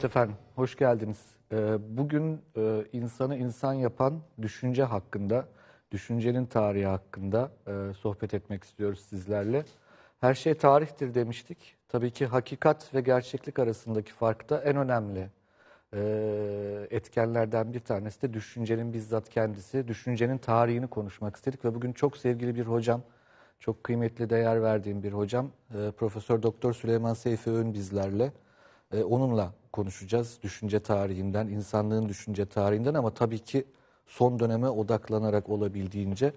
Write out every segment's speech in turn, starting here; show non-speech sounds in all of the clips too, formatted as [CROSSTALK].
Evet efendim, hoş geldiniz. Ee, bugün e, insanı insan yapan düşünce hakkında, düşüncenin tarihi hakkında e, sohbet etmek istiyoruz sizlerle. Her şey tarihtir demiştik. Tabii ki hakikat ve gerçeklik arasındaki fark da en önemli e, etkenlerden bir tanesi de düşüncenin bizzat kendisi. Düşüncenin tarihini konuşmak istedik ve bugün çok sevgili bir hocam, çok kıymetli değer verdiğim bir hocam, Profesör Doktor Süleyman Seyfi Ön bizlerle. E, onunla konuşacağız. Düşünce tarihinden, insanlığın düşünce tarihinden ama tabii ki son döneme odaklanarak olabildiğince.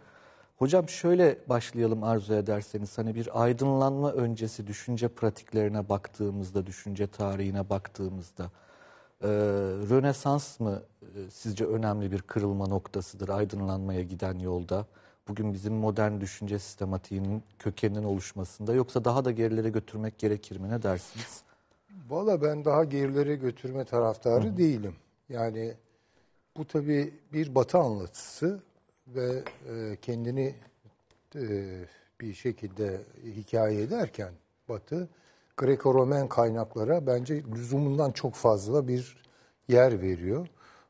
Hocam şöyle başlayalım arzu ederseniz. Hani bir aydınlanma öncesi düşünce pratiklerine baktığımızda, düşünce tarihine baktığımızda e, Rönesans mı e, sizce önemli bir kırılma noktasıdır aydınlanmaya giden yolda? Bugün bizim modern düşünce sistematiğinin kökeninin oluşmasında yoksa daha da gerilere götürmek gerekir mi ne dersiniz? Valla ben daha gerilere götürme taraftarı Hı-hı. değilim. Yani bu tabii bir batı anlatısı ve e, kendini e, bir şekilde hikaye ederken batı Greco-Romen kaynaklara bence lüzumundan çok fazla bir yer veriyor.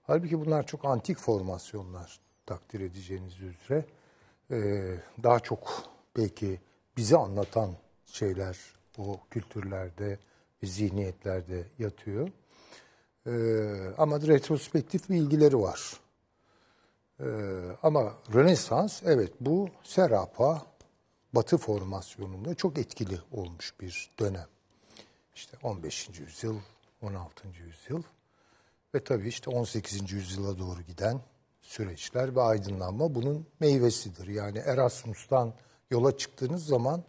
Halbuki bunlar çok antik formasyonlar takdir edeceğiniz üzere. Ee, daha çok belki bizi anlatan şeyler o kültürlerde, zihniyetlerde yatıyor. E, ama retrospektif bilgileri var. E, ama Rönesans evet bu serapa batı formasyonunda çok etkili olmuş bir dönem. İşte 15. yüzyıl, 16. yüzyıl ve tabii işte 18. yüzyıla doğru giden süreçler ve aydınlanma bunun meyvesidir. Yani Erasmus'tan yola çıktığınız zaman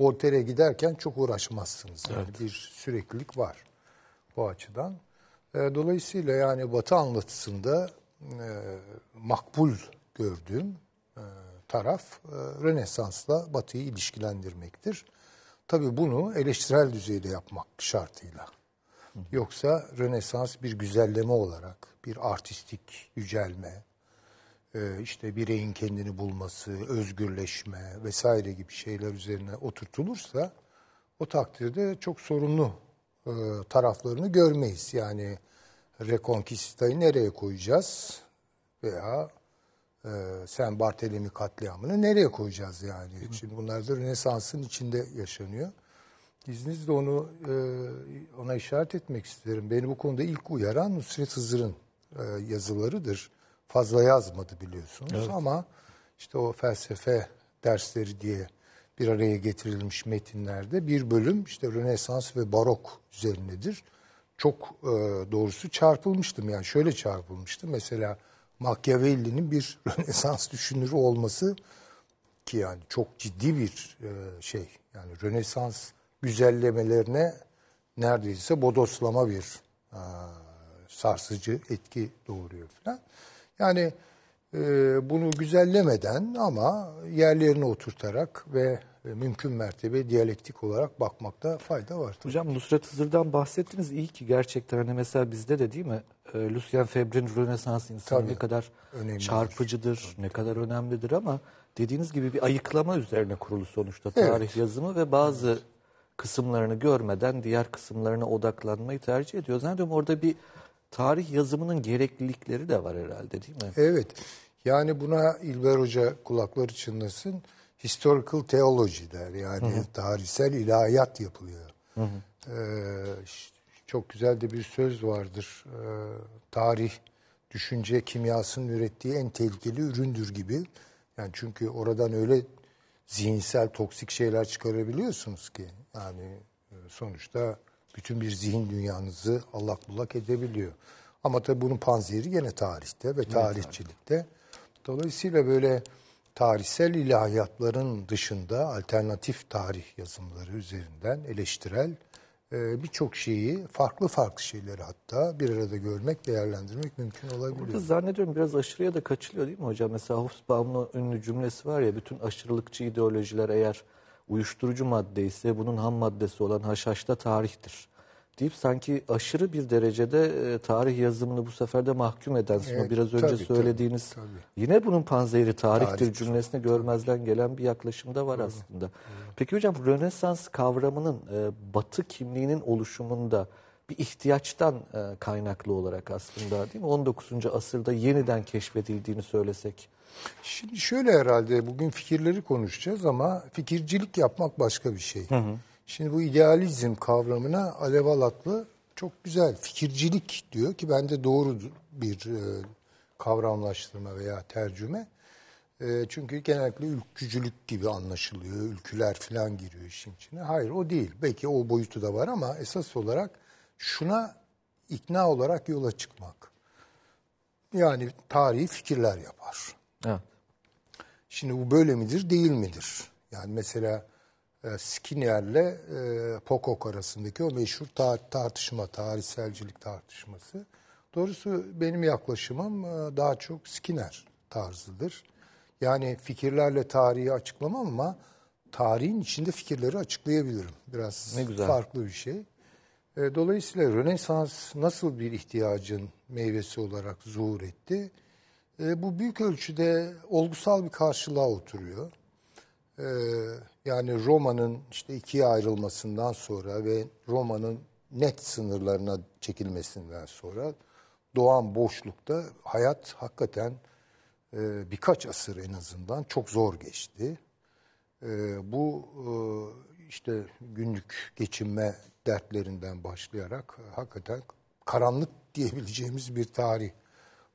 Voltaire'e giderken çok uğraşmazsınız. Yani evet. bir süreklilik var bu açıdan. E, dolayısıyla yani Batı anlatısında e, makbul gördüğüm e, taraf Rönesans'la Batı'yı ilişkilendirmektir. Tabii bunu eleştirel düzeyde yapmak şartıyla. Yoksa Rönesans bir güzelleme olarak, bir artistik yücelme, e, işte bireyin kendini bulması, özgürleşme vesaire gibi şeyler üzerine oturtulursa o takdirde çok sorunlu e, taraflarını görmeyiz. Yani Reconquista'yı nereye koyacağız veya e, sen Bartolomei katliamını nereye koyacağız yani? Hı. Şimdi bunlar da Rönesans'ın içinde yaşanıyor. İzninizle onu ona işaret etmek isterim. Beni bu konuda ilk uyaran Nusret Hızır'ın e, yazılarıdır fazla yazmadı biliyorsunuz evet. ama işte o felsefe dersleri diye bir araya getirilmiş metinlerde bir bölüm işte Rönesans ve Barok üzerinedir. Çok e, doğrusu çarpılmıştım yani şöyle çarpılmıştı mesela Machiavelli'nin bir [LAUGHS] Rönesans düşünürü olması ki yani çok ciddi bir e, şey yani Rönesans güzellemelerine neredeyse bodoslama bir e, sarsıcı etki doğuruyor filan. Yani e, bunu güzellemeden ama yerlerine oturtarak ve e, mümkün mertebe diyalektik olarak bakmakta fayda var. Tabii. Hocam Nusret Hızır'dan bahsettiniz. İyi ki gerçekten hani mesela bizde de değil mi? E, Lucien Febvre'nin Rönesans insanı ne kadar önemlidir. çarpıcıdır, Tabii. ne kadar önemlidir ama dediğiniz gibi bir ayıklama üzerine kurulu sonuçta tarih evet. yazımı ve bazı evet. kısımlarını görmeden diğer kısımlarına odaklanmayı tercih ediyor. Zannediyorum orada bir tarih yazımının gereklilikleri de var herhalde değil mi? Evet. Yani buna İlber Hoca kulakları çınlasın. Historical Theology der. Yani hı hı. tarihsel ilahiyat yapılıyor. Hı hı. Ee, çok güzel de bir söz vardır. Ee, tarih düşünce kimyasının ürettiği en tehlikeli üründür gibi. Yani çünkü oradan öyle zihinsel toksik şeyler çıkarabiliyorsunuz ki. Yani e, sonuçta bütün bir zihin dünyanızı allak bullak edebiliyor. Ama tabii bunun panzehri gene tarihte ve tarihçilikte. Dolayısıyla böyle tarihsel ilahiyatların dışında alternatif tarih yazımları üzerinden eleştirel e, birçok şeyi farklı farklı şeyleri hatta bir arada görmek, değerlendirmek mümkün olabiliyor. Burada zannediyorum biraz aşırıya da kaçılıyor değil mi hocam? Mesela Hobsbawm'ın ünlü cümlesi var ya bütün aşırılıkçı ideolojiler eğer uyuşturucu madde ise bunun ham maddesi olan haşhaşta tarihtir deyip sanki aşırı bir derecede e, tarih yazımını bu sefer de mahkum eden e, sonra evet, biraz önce tabii, söylediğiniz tabii, tabii. yine bunun panzehiri tarihtir Tarih, cümlesini tabii. görmezden gelen bir yaklaşımda var Hı. aslında. Hı. Peki hocam Rönesans kavramının e, Batı kimliğinin oluşumunda bir ihtiyaçtan kaynaklı olarak aslında değil mi 19. asırda yeniden keşfedildiğini söylesek Şimdi şöyle herhalde bugün fikirleri konuşacağız ama fikircilik yapmak başka bir şey. Hı hı. Şimdi bu idealizm kavramına Alev Alatlı çok güzel fikircilik diyor ki bende doğru bir e, kavramlaştırma veya tercüme. E, çünkü genellikle ülkücülük gibi anlaşılıyor. Ülküler falan giriyor işin içine. Hayır o değil. Belki o boyutu da var ama esas olarak şuna ikna olarak yola çıkmak. Yani tarihi fikirler yapar. Evet. Şimdi bu böyle midir değil midir? Yani mesela e, Skinner'le e, Pocock arasındaki o meşhur ta tartışma, tarihselcilik tartışması. Doğrusu benim yaklaşımım e, daha çok Skinner tarzıdır. Yani fikirlerle tarihi açıklamam ama tarihin içinde fikirleri açıklayabilirim. Biraz ne güzel. farklı bir şey. E, dolayısıyla Rönesans nasıl bir ihtiyacın meyvesi olarak zuhur etti? E, bu büyük ölçüde olgusal bir karşılığa oturuyor. E, yani Roma'nın işte ikiye ayrılmasından sonra ve Roma'nın net sınırlarına çekilmesinden sonra doğan boşlukta hayat hakikaten e, birkaç asır en azından çok zor geçti. E, bu e, işte günlük geçinme dertlerinden başlayarak hakikaten karanlık diyebileceğimiz bir tarih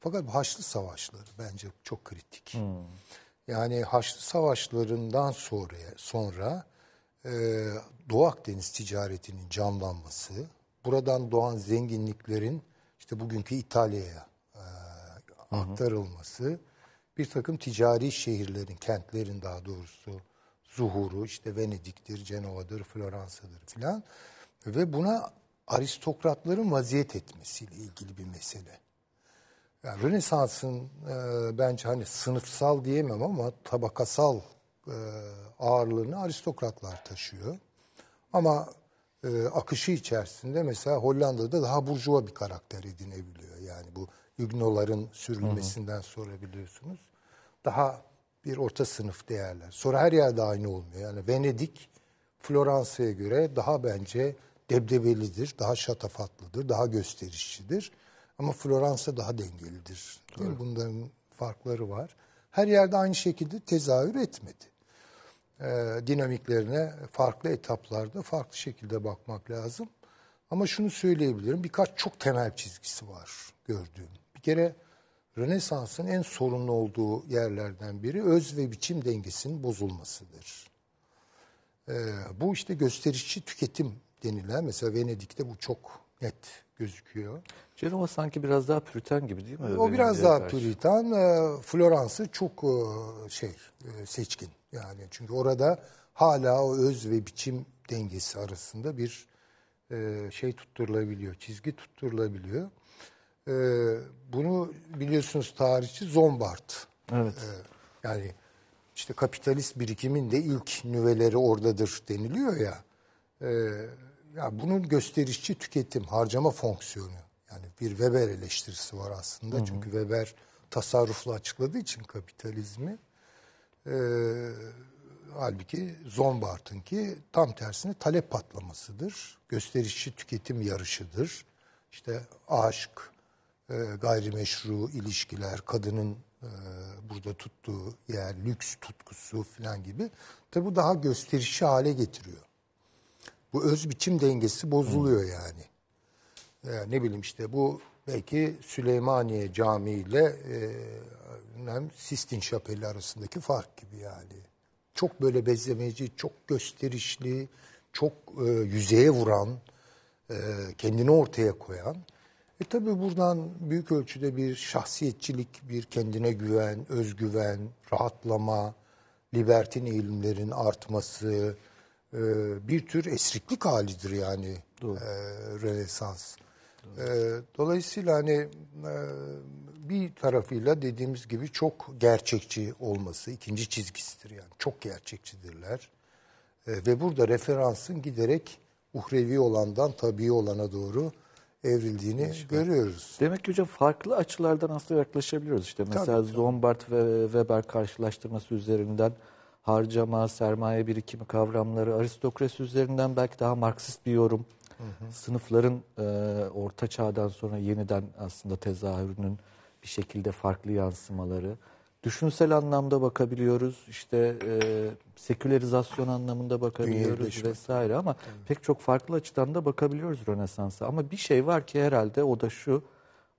fakat bu Haçlı Savaşları bence çok kritik. Hmm. Yani Haçlı Savaşlarından sonra sonra e, Doğu Akdeniz ticaretinin canlanması, buradan doğan zenginliklerin işte bugünkü İtalya'ya e, aktarılması, bir takım ticari şehirlerin, kentlerin daha doğrusu zuhuru, işte Venedik'tir, Cenova'dır, Floransa'dır filan ve buna aristokratların vaziyet etmesiyle ilgili bir mesele. Yani Rönesans'ın e, bence hani sınıfsal diyemem ama tabakasal e, ağırlığını aristokratlar taşıyor. Ama e, akışı içerisinde mesela Hollanda'da daha burjuva bir karakter edinebiliyor. Yani bu Yugnoların sürülmesinden hı hı. sonra biliyorsunuz. Daha bir orta sınıf değerler. Sonra her yerde aynı olmuyor. Yani Venedik Floransa'ya göre daha bence debdebelidir, daha şatafatlıdır, daha gösterişçidir. Ama Floransa daha dengelidir. Değil mi? Bunların farkları var. Her yerde aynı şekilde tezahür etmedi. Ee, dinamiklerine farklı etaplarda farklı şekilde bakmak lazım. Ama şunu söyleyebilirim. Birkaç çok temel çizgisi var gördüğüm. Bir kere Rönesans'ın en sorunlu olduğu yerlerden biri öz ve biçim dengesinin bozulmasıdır. Ee, bu işte gösterişçi tüketim denilen mesela Venedik'te bu çok net gözüküyor. Cenova sanki biraz daha püritan gibi değil mi? O biraz daha karşı. püritan. Ee, Florans'ı çok e, şey e, seçkin. Yani çünkü orada hala o öz ve biçim dengesi arasında bir e, şey tutturulabiliyor, çizgi tutturulabiliyor. Ee, bunu biliyorsunuz tarihçi Zombart. Evet. Ee, yani işte kapitalist birikimin de ilk nüveleri oradadır deniliyor ya. Evet yani bunun gösterişçi tüketim, harcama fonksiyonu. Yani bir Weber eleştirisi var aslında. Hı hı. Çünkü Weber tasarruflu açıkladığı için kapitalizmi. Ee, halbuki Zombart'ın ki tam tersine talep patlamasıdır. Gösterişçi tüketim yarışıdır. İşte aşk, e, gayrimeşru ilişkiler, kadının burada tuttuğu yer, lüks tutkusu falan gibi. Tabi bu daha gösterişi hale getiriyor. Bu öz biçim dengesi bozuluyor hmm. yani. yani ee, ne bileyim işte bu belki Süleymaniye Camii ile e, Sistin Şapeli arasındaki fark gibi yani. Çok böyle bezlemeci, çok gösterişli, çok e, yüzeye vuran, e, kendini ortaya koyan. E tabi buradan büyük ölçüde bir şahsiyetçilik, bir kendine güven, özgüven, rahatlama, libertin eğilimlerin artması, e, bir tür esriklik halidir yani Doğru. E, Rönesans. Doğru. E, dolayısıyla hani e, bir tarafıyla dediğimiz gibi çok gerçekçi olması ikinci çizgisidir yani çok gerçekçidirler. E, ve burada referansın giderek uhrevi olandan tabii olana doğru evrildiğini Değişim. görüyoruz. Demek ki hocam farklı açılardan aslında yaklaşabiliyoruz. İşte mesela tabii, Zombart ve Weber karşılaştırması üzerinden harcama, sermaye birikimi kavramları, aristokrasi üzerinden belki daha Marksist bir yorum. Hı hı. Sınıfların e, orta çağdan sonra yeniden aslında tezahürünün bir şekilde farklı yansımaları. Düşünsel anlamda bakabiliyoruz, işte e, sekülerizasyon anlamında bakabiliyoruz vesaire ama evet. pek çok farklı açıdan da bakabiliyoruz Rönesans'a. Ama bir şey var ki herhalde o da şu,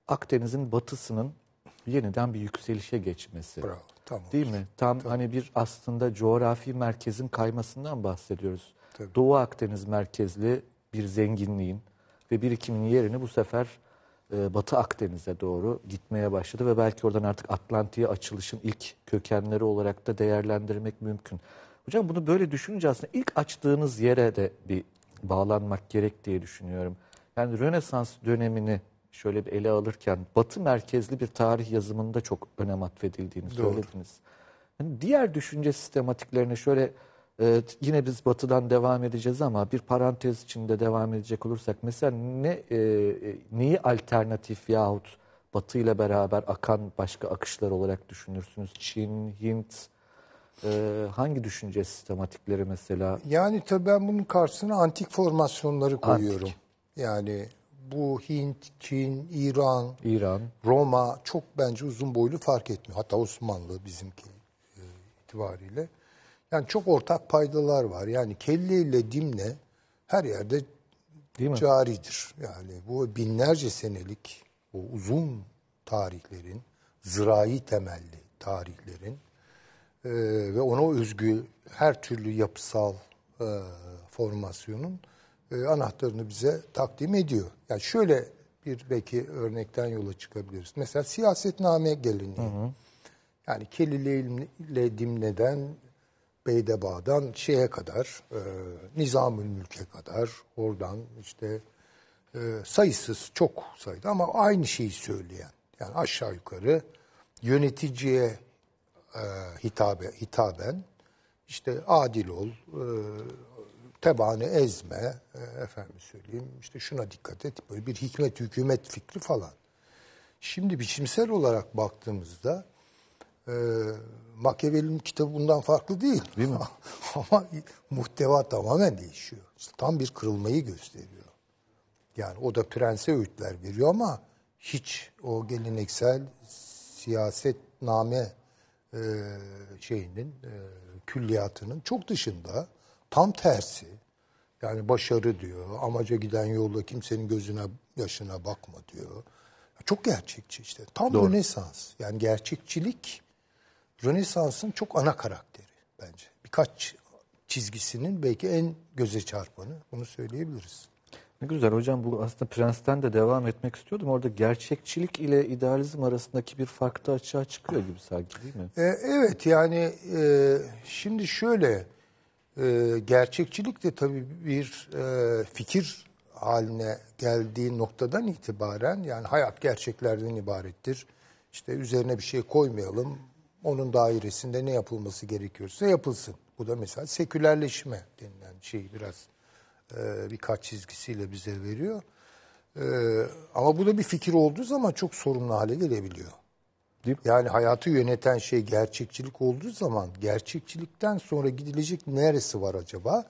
Akdeniz'in batısının yeniden bir yükselişe geçmesi. Bravo. Tam Değil olur. mi? Tam Tabii. hani bir aslında coğrafi merkezin kaymasından bahsediyoruz. Tabii. Doğu Akdeniz merkezli bir zenginliğin ve birikimin yerini bu sefer e, Batı Akdeniz'e doğru gitmeye başladı ve belki oradan artık Atlantik'e açılışın ilk kökenleri olarak da değerlendirmek mümkün. Hocam bunu böyle düşününce aslında ilk açtığınız yere de bir bağlanmak gerek diye düşünüyorum. Yani Rönesans dönemini şöyle bir ele alırken batı merkezli bir tarih yazımında çok önem atfedildiğini Doğru. söylediniz. Yani diğer düşünce sistematiklerine şöyle e, yine biz batıdan devam edeceğiz ama bir parantez içinde devam edecek olursak mesela ne e, e neyi alternatif yahut batı ile beraber akan başka akışlar olarak düşünürsünüz? Çin, Hint, e, hangi düşünce sistematikleri mesela? Yani tabii ben bunun karşısına antik formasyonları koyuyorum. Antik. Yani bu Hint, Çin, İran, İran, Roma çok bence uzun boylu fark etmiyor. Hatta Osmanlı bizimki e, itibariyle. Yani çok ortak paydalar var. Yani kelle ile dimle her yerde Değil mi? caridir. Yani bu binlerce senelik o uzun tarihlerin, zirai temelli tarihlerin e, ve ona özgü her türlü yapısal e, formasyonun e, anahtarını bize takdim ediyor. Yani şöyle bir belki örnekten yola çıkabiliriz. Mesela siyasetname geliniyor. Hı hı. Yani Kelile Dimne'den Beydeba'dan şeye kadar, e, Nizamül Mülk'e kadar, oradan işte e, sayısız çok sayıda ama aynı şeyi söyleyen, yani aşağı yukarı yöneticiye e, hitabe, hitaben, işte adil ol, e, tebaanı ezme, e, efendim söyleyeyim işte şuna dikkat et, böyle bir hikmet hükümet fikri falan. Şimdi biçimsel olarak baktığımızda e, Machiavelli'nin kitabı bundan farklı değil. Değil mi? [LAUGHS] Ama muhteva tamamen değişiyor. İşte tam bir kırılmayı gösteriyor. Yani o da prense öğütler veriyor ama hiç o geleneksel siyasetname e, şeyinin, e, külliyatının çok dışında Tam tersi. Yani başarı diyor, amaca giden yolda kimsenin gözüne, yaşına bakma diyor. Çok gerçekçi işte. Tam Doğru. Rönesans. Yani gerçekçilik Rönesans'ın çok ana karakteri bence. Birkaç çizgisinin belki en göze çarpanı bunu söyleyebiliriz. Ne güzel hocam bu aslında Prens'ten de devam etmek istiyordum. Orada gerçekçilik ile idealizm arasındaki bir fark da açığa çıkıyor gibi sanki değil mi? E, evet yani e, şimdi şöyle e, gerçekçilik de tabii bir e, fikir haline geldiği noktadan itibaren yani hayat gerçeklerden ibarettir. İşte üzerine bir şey koymayalım. Onun dairesinde ne yapılması gerekiyorsa yapılsın. Bu da mesela sekülerleşme denilen şeyi biraz e, birkaç çizgisiyle bize veriyor. E, ama bu da bir fikir olduğu zaman çok sorumlu hale gelebiliyor. Değil mi? Yani hayatı yöneten şey gerçekçilik olduğu zaman gerçekçilikten sonra gidilecek neresi var acaba?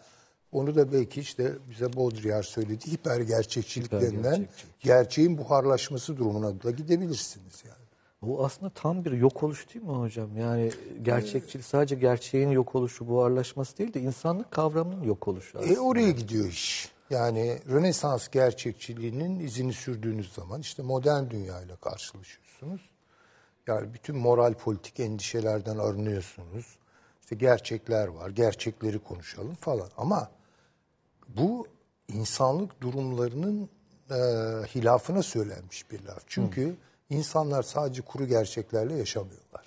Onu da belki işte bize Baudrillard söyledi hiper gerçekçilik hiper denilen gerçekçilik. gerçeğin buharlaşması durumuna da gidebilirsiniz yani. Bu aslında tam bir yok oluş değil mi hocam? Yani gerçekçil sadece gerçeğin yok oluşu, buharlaşması değil de insanlık kavramının yok oluşu e, aslında. E oraya gidiyor iş. Yani Rönesans gerçekçiliğinin izini sürdüğünüz zaman işte modern dünyayla karşılaşıyorsunuz. Yani bütün moral politik endişelerden arınıyorsunuz. İşte gerçekler var, gerçekleri konuşalım falan. Ama bu insanlık durumlarının e, hilafına söylenmiş bir laf. Çünkü Hı. insanlar sadece kuru gerçeklerle yaşamıyorlar.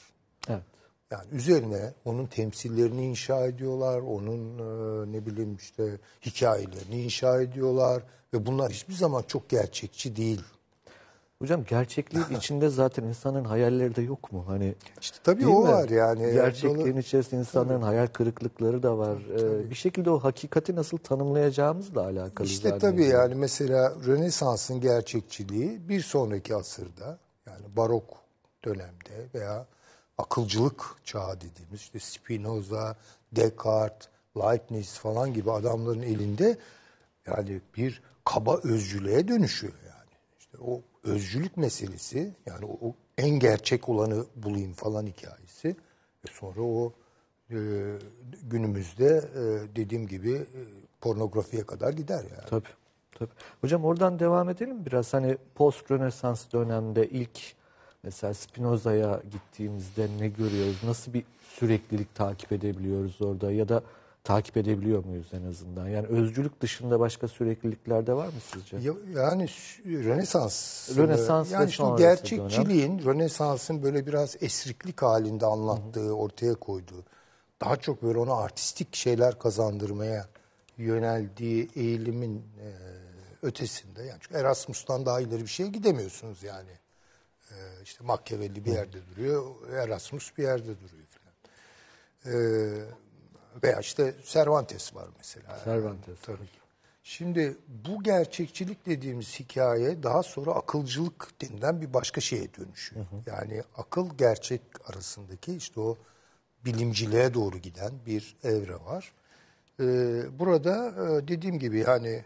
Evet. Yani üzerine onun temsillerini inşa ediyorlar, onun e, ne bileyim işte hikayelerini inşa ediyorlar ve bunlar hiçbir zaman çok gerçekçi değil Hocam gerçekliğin [LAUGHS] içinde zaten insanın hayalleri de yok mu? Hani işte tabii o mi? var yani. Gerçekliğin onu... içerisinde insanların tabii. hayal kırıklıkları da var. Tabii. Ee, bir şekilde o hakikati nasıl tanımlayacağımızla alakalı. İşte zaten. tabii yani mesela Rönesans'ın gerçekçiliği bir sonraki asırda yani barok dönemde veya akılcılık çağı dediğimiz işte Spinoza, Descartes, Leibniz falan gibi adamların elinde yani bir kaba özcülüğe dönüşüyor yani. İşte o özcülük meselesi yani o, o en gerçek olanı bulayım falan hikayesi ve sonra o e, günümüzde e, dediğim gibi e, pornografiye kadar gider yani. Tabii. Tabii. Hocam oradan devam edelim biraz. Hani post Rönesans dönemde ilk mesela Spinoza'ya gittiğimizde ne görüyoruz? Nasıl bir süreklilik takip edebiliyoruz orada? Ya da takip edebiliyor muyuz en azından? Yani özcülük dışında başka sürekliliklerde var mı sizce? Ya, yani Rönesans. Rönesans yani şimdi gerçekçiliğin, Rönesans'ın böyle biraz esriklik halinde anlattığı, Hı-hı. ortaya koyduğu, daha çok böyle ona artistik şeyler kazandırmaya yöneldiği eğilimin e, ötesinde. Yani çünkü Erasmus'tan daha ileri bir şeye gidemiyorsunuz yani. E, işte Machiavelli bir yerde duruyor, Erasmus bir yerde duruyor falan. E, veya işte Cervantes var mesela. Cervantes. tabii. Şimdi bu gerçekçilik dediğimiz hikaye daha sonra akılcılık denilen bir başka şeye dönüşüyor. Hı hı. Yani akıl gerçek arasındaki işte o bilimciliğe doğru giden bir evre var. Ee, burada e, dediğim gibi hani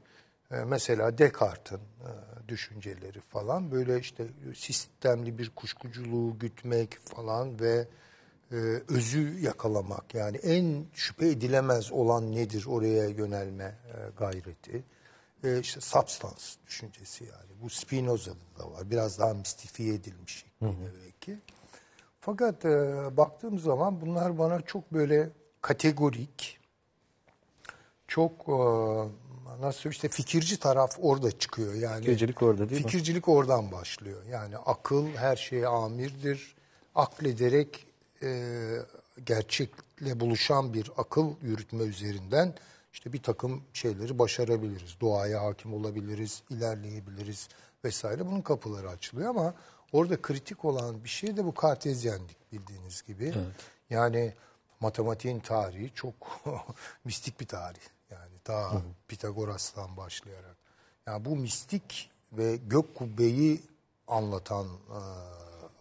e, mesela Descartes'in e, düşünceleri falan böyle işte sistemli bir kuşkuculuğu gütmek falan ve e, özü yakalamak yani en şüphe edilemez olan nedir oraya yönelme e, gayreti. E, substance düşüncesi yani. Bu Spinoza'da da var. Biraz daha mistifiye edilmiş şeklinde belki. Fakat e, baktığım zaman bunlar bana çok böyle kategorik, çok e, nasıl işte fikirci taraf orada çıkıyor yani. Fikircilik orada değil mi? Fikircilik oradan başlıyor. Yani akıl her şeye amirdir. Aklederek e, gerçekle buluşan bir akıl yürütme üzerinden işte bir takım şeyleri başarabiliriz. Doğaya hakim olabiliriz, ilerleyebiliriz vesaire. Bunun kapıları açılıyor ama orada kritik olan bir şey de bu kartezyenlik bildiğiniz gibi. Evet. Yani matematiğin tarihi çok [LAUGHS] mistik bir tarih. Yani ta Pitagoras'tan başlayarak. Yani bu mistik ve gök kubbeyi anlatan e,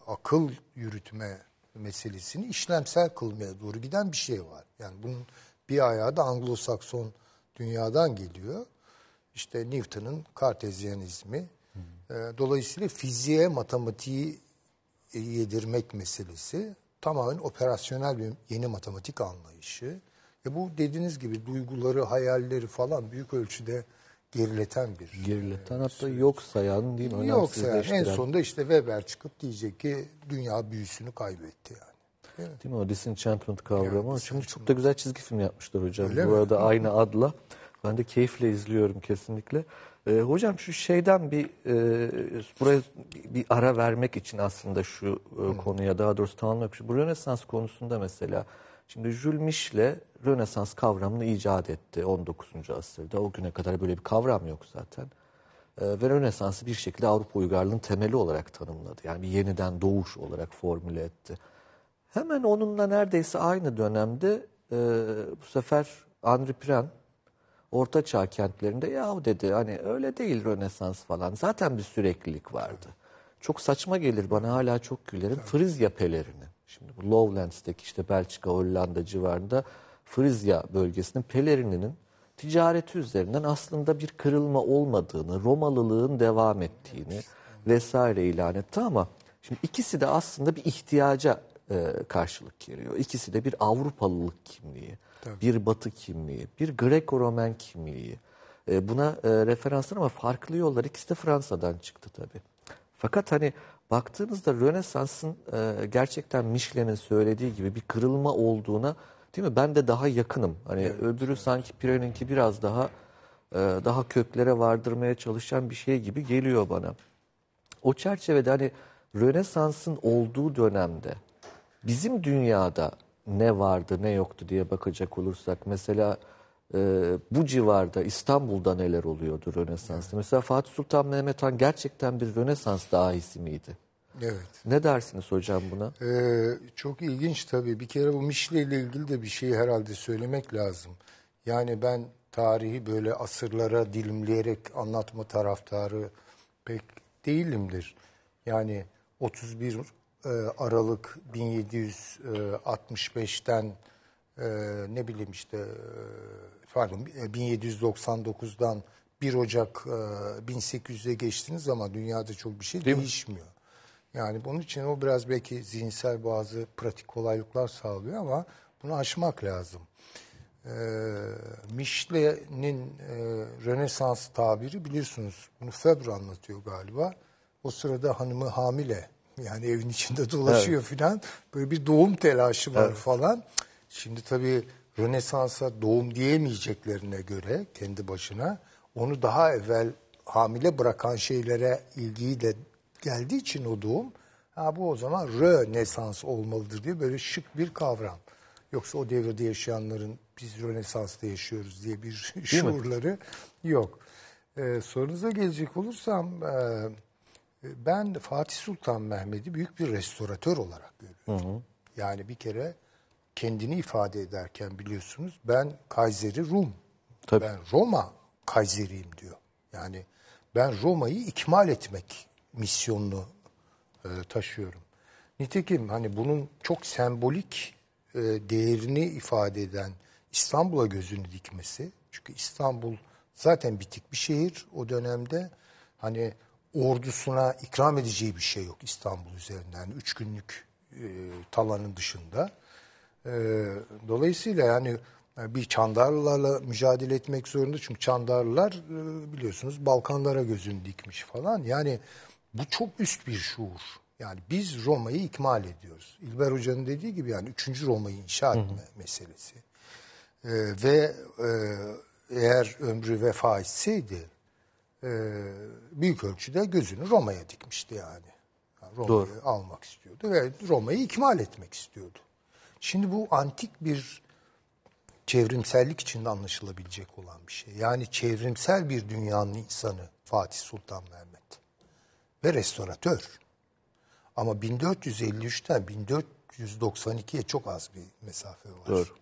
akıl yürütme meselesini işlemsel kılmaya doğru giden bir şey var. Yani bunun bir ayağı da Anglo-Sakson dünyadan geliyor. İşte Newton'un kartezyenizmi. Hmm. Ee, dolayısıyla fiziğe matematiği yedirmek meselesi tamamen operasyonel bir yeni matematik anlayışı. E bu dediğiniz gibi duyguları, hayalleri falan büyük ölçüde gerileten bir. Gerileten e, hatta süreç. yok sayan değil mi? Yok sayan. En sonunda işte Weber çıkıp diyecek ki dünya büyüsünü kaybetti yani. Değil mi? O Disenchantment kavramı. Yani, Şimdi çok da güzel çizgi film yapmışlar hocam. Öyle Bu mi? arada aynı adla. Ben de keyifle izliyorum kesinlikle. E, hocam şu şeyden bir e, buraya bir ara vermek için aslında şu e, konuya daha doğrusu tanımlamak için. Bu Rönesans konusunda mesela Şimdi Jules Michelet Rönesans kavramını icat etti 19. asırda. O güne kadar böyle bir kavram yok zaten. Ee, ve Rönesans'ı bir şekilde Avrupa uygarlığının temeli olarak tanımladı. Yani bir yeniden doğuş olarak formüle etti. Hemen onunla neredeyse aynı dönemde e, bu sefer Henri Piren Orta Çağ kentlerinde yahu dedi hani öyle değil Rönesans falan. Zaten bir süreklilik vardı. Çok saçma gelir bana hala çok gülerim. Frizya pelerini. Şimdi bu Lowlands'teki işte Belçika, Hollanda civarında Frizya bölgesinin pelerininin ticareti üzerinden aslında bir kırılma olmadığını, Romalılığın devam ettiğini vesaire ilan etti ama şimdi ikisi de aslında bir ihtiyaca e, karşılık geliyor. İkisi de bir Avrupalılık kimliği, Tabii. bir Batı kimliği, bir Greko-Romen kimliği. E, buna e, referanslar ama farklı yollar. İkisi de Fransa'dan çıktı tabi. Fakat hani baktığınızda Rönesans'ın e, gerçekten Michelin'in söylediği gibi bir kırılma olduğuna değil mi? Ben de daha yakınım. Hani evet. öbürü sanki Pirelli'ninki biraz daha e, daha köklere vardırmaya çalışan bir şey gibi geliyor bana. O çerçevede hani Rönesans'ın olduğu dönemde bizim dünyada ne vardı ne yoktu diye bakacak olursak mesela e, bu civarda İstanbul'da neler oluyordu Rönesans'ta? Mesela Fatih Sultan Mehmet Han gerçekten bir Rönesans dahisi miydi? Evet. Ne dersiniz hocam buna? Ee, çok ilginç tabii. Bir kere bu Mişle ile ilgili de bir şeyi herhalde söylemek lazım. Yani ben tarihi böyle asırlara dilimleyerek anlatma taraftarı pek değilimdir. Yani 31 e, Aralık 1765'ten e, ne bileyim işte e, pardon 1799'dan e, 1 Ocak e, 1800'e geçtiniz ama dünyada çok bir şey Değil değişmiyor. Mi? Yani bunun için o biraz belki zihinsel bazı pratik kolaylıklar sağlıyor ama bunu aşmak lazım. Ee, Michelet'nin e, Rönesans tabiri biliyorsunuz bunu Febr anlatıyor galiba. O sırada hanımı hamile yani evin içinde [LAUGHS] dolaşıyor evet. filan böyle bir doğum telaşı var evet. falan. Şimdi tabii Rönesans'a doğum diyemeyeceklerine göre kendi başına onu daha evvel hamile bırakan şeylere de geldiği için o doğum ha bu o zaman Rönesans olmalıdır diye böyle şık bir kavram. Yoksa o devirde yaşayanların biz Rönesans'ta yaşıyoruz diye bir Değil şuurları yok. Ee, sorunuza gelecek olursam e, ben Fatih Sultan Mehmet'i büyük bir restoratör olarak görüyorum. Hı hı. Yani bir kere kendini ifade ederken biliyorsunuz ben Kayseri Rum. Tabii. Ben Roma Kayseriyim diyor. Yani ben Roma'yı ikmal etmek misyonunu e, taşıyorum. Nitekim hani bunun çok sembolik e, değerini ifade eden İstanbul'a gözünü dikmesi. Çünkü İstanbul zaten bitik bir şehir o dönemde. Hani ordusuna ikram edeceği bir şey yok İstanbul üzerinden. Üç günlük e, talanın dışında. Ee, dolayısıyla yani e, bir Çandarlılarla mücadele etmek zorunda. Çünkü Çandarlılar e, biliyorsunuz Balkanlara gözünü dikmiş falan. Yani bu çok üst bir şuur. Yani biz Roma'yı ikmal ediyoruz. İlber Hoca'nın dediği gibi yani 3. Roma'yı inşa etme hı meselesi. Ee, ve e, eğer ömrü vefa etseydi e, büyük ölçüde gözünü Roma'ya dikmişti yani. yani Roma'yı almak istiyordu ve Roma'yı ikmal etmek istiyordu. Şimdi bu antik bir çevrimsellik içinde anlaşılabilecek olan bir şey. Yani çevrimsel bir dünyanın insanı Fatih Sultan Mehmet ve restoratör. Ama 1453'ten 1492'ye çok az bir mesafe var. Doğru.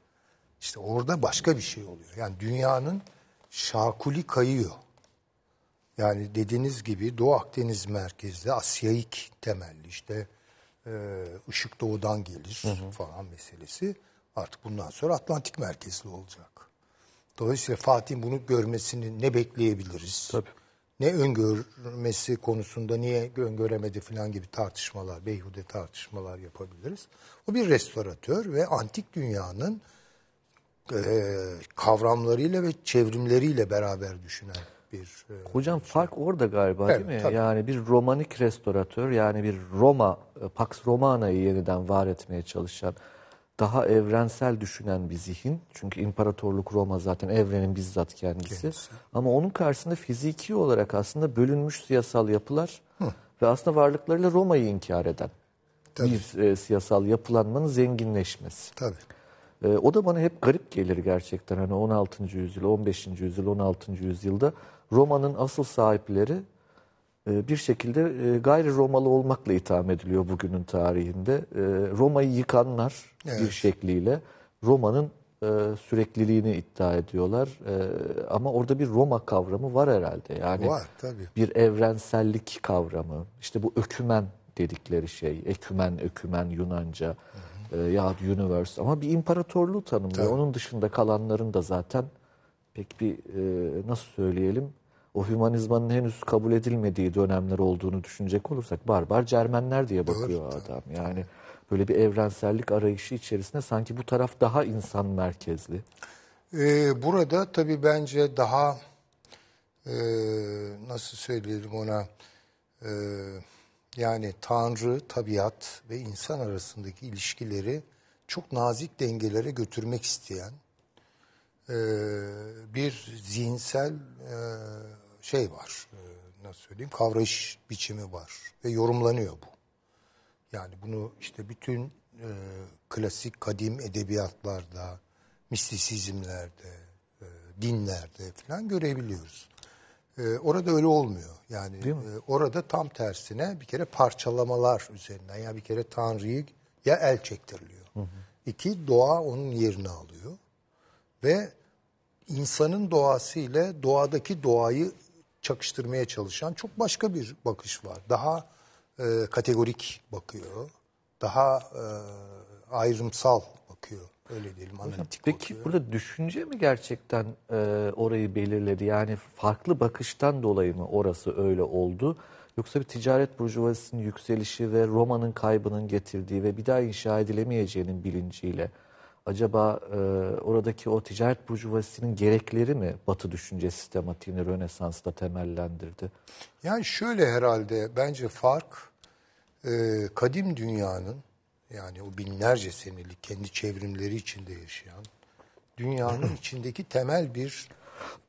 İşte orada başka bir şey oluyor. Yani dünyanın şakuli kayıyor. Yani dediğiniz gibi Doğu Akdeniz merkezli Asyaik temelli işte e, ışık doğudan gelir hı hı. falan meselesi artık bundan sonra Atlantik merkezli olacak. Dolayısıyla Fatih'in bunu görmesini ne bekleyebiliriz? Tabii. Ne öngörmesi konusunda niye öngöremedi falan gibi tartışmalar, beyhude tartışmalar yapabiliriz. O bir restoratör ve antik dünyanın e, kavramlarıyla ve çevrimleriyle beraber düşünen bir... E, Hocam şey. fark orada galiba evet, değil mi? Tabii. Yani bir romanik restoratör yani bir Roma, e, Pax Romana'yı yeniden var etmeye çalışan daha evrensel düşünen bir zihin. Çünkü İmparatorluk Roma zaten evrenin bizzat kendisi. kendisi. Ama onun karşısında fiziki olarak aslında bölünmüş siyasal yapılar Hı. ve aslında varlıklarıyla Roma'yı inkar eden Tabii. bir e, siyasal yapılanmanın zenginleşmesi. Tabii. E, o da bana hep garip gelir gerçekten. Hani 16. yüzyıl, 15. yüzyıl, 16. yüzyılda Roma'nın asıl sahipleri e, bir şekilde e, gayri Romalı olmakla itham ediliyor bugünün tarihinde. E, Roma'yı yıkanlar evet. bir şekliyle Roma'nın sürekliliğini iddia ediyorlar. Ama orada bir Roma kavramı var herhalde. Yani var, tabii. bir evrensellik kavramı. İşte bu ökümen dedikleri şey. Ekümen, ökümen Yunanca. Hı hı. Ya universe ama bir imparatorluğu tanımlıyor. Tabii. Onun dışında kalanların da zaten pek bir nasıl söyleyelim o hümanizmanın henüz kabul edilmediği dönemler olduğunu düşünecek olursak barbar Cermenler diye bakıyor Doğru. adam. Yani böyle bir evrensellik arayışı içerisinde sanki bu taraf daha insan merkezli. Ee, burada tabii bence daha e, nasıl söyleyelim ona e, yani Tanrı, tabiat ve insan arasındaki ilişkileri çok nazik dengelere götürmek isteyen e, bir zihinsel e, şey var. E, nasıl söyleyeyim? Kavrayış biçimi var. Ve yorumlanıyor bu. Yani bunu işte bütün e, klasik kadim edebiyatlarda, mistisizmlerde, e, dinlerde falan görebiliyoruz. E, orada öyle olmuyor. Yani e, orada tam tersine bir kere parçalamalar üzerinden ya bir kere Tanrı'yı ya el çektiriliyor. Hı hı. İki doğa onun yerini alıyor ve insanın doğası ile doğadaki doğayı çakıştırmaya çalışan çok başka bir bakış var. Daha e, kategorik bakıyor. Daha e, ayrımsal bakıyor. Öyle diyelim analitik Peki bakıyor. burada düşünce mi gerçekten e, orayı belirledi? Yani farklı bakıştan dolayı mı orası öyle oldu? Yoksa bir ticaret burjuvasının yükselişi ve Roma'nın kaybının getirdiği ve bir daha inşa edilemeyeceğinin bilinciyle acaba e, oradaki o ticaret burjuvasinin gerekleri mi Batı düşünce sistematiğini Rönesans'ta temellendirdi? Yani şöyle herhalde bence fark e, kadim dünyanın yani o binlerce senelik kendi çevrimleri içinde yaşayan dünyanın [LAUGHS] içindeki temel bir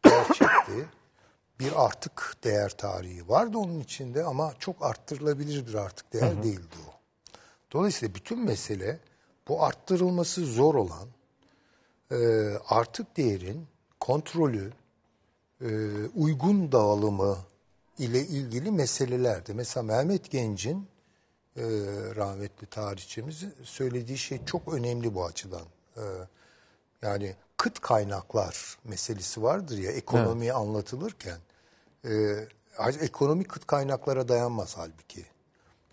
gerçekti. Bir artık değer tarihi vardı onun içinde ama çok arttırılabilir bir artık değer değildi o. Dolayısıyla bütün mesele bu arttırılması zor olan e, artık değerin kontrolü, e, uygun dağılımı ile ilgili meselelerdi. Mesela Mehmet Gencin e, rahmetli tarihçimiz söylediği şey çok önemli bu açıdan. E, yani kıt kaynaklar meselesi vardır ya ekonomiyi evet. anlatılırken. E, ekonomi kıt kaynaklara dayanmaz halbuki.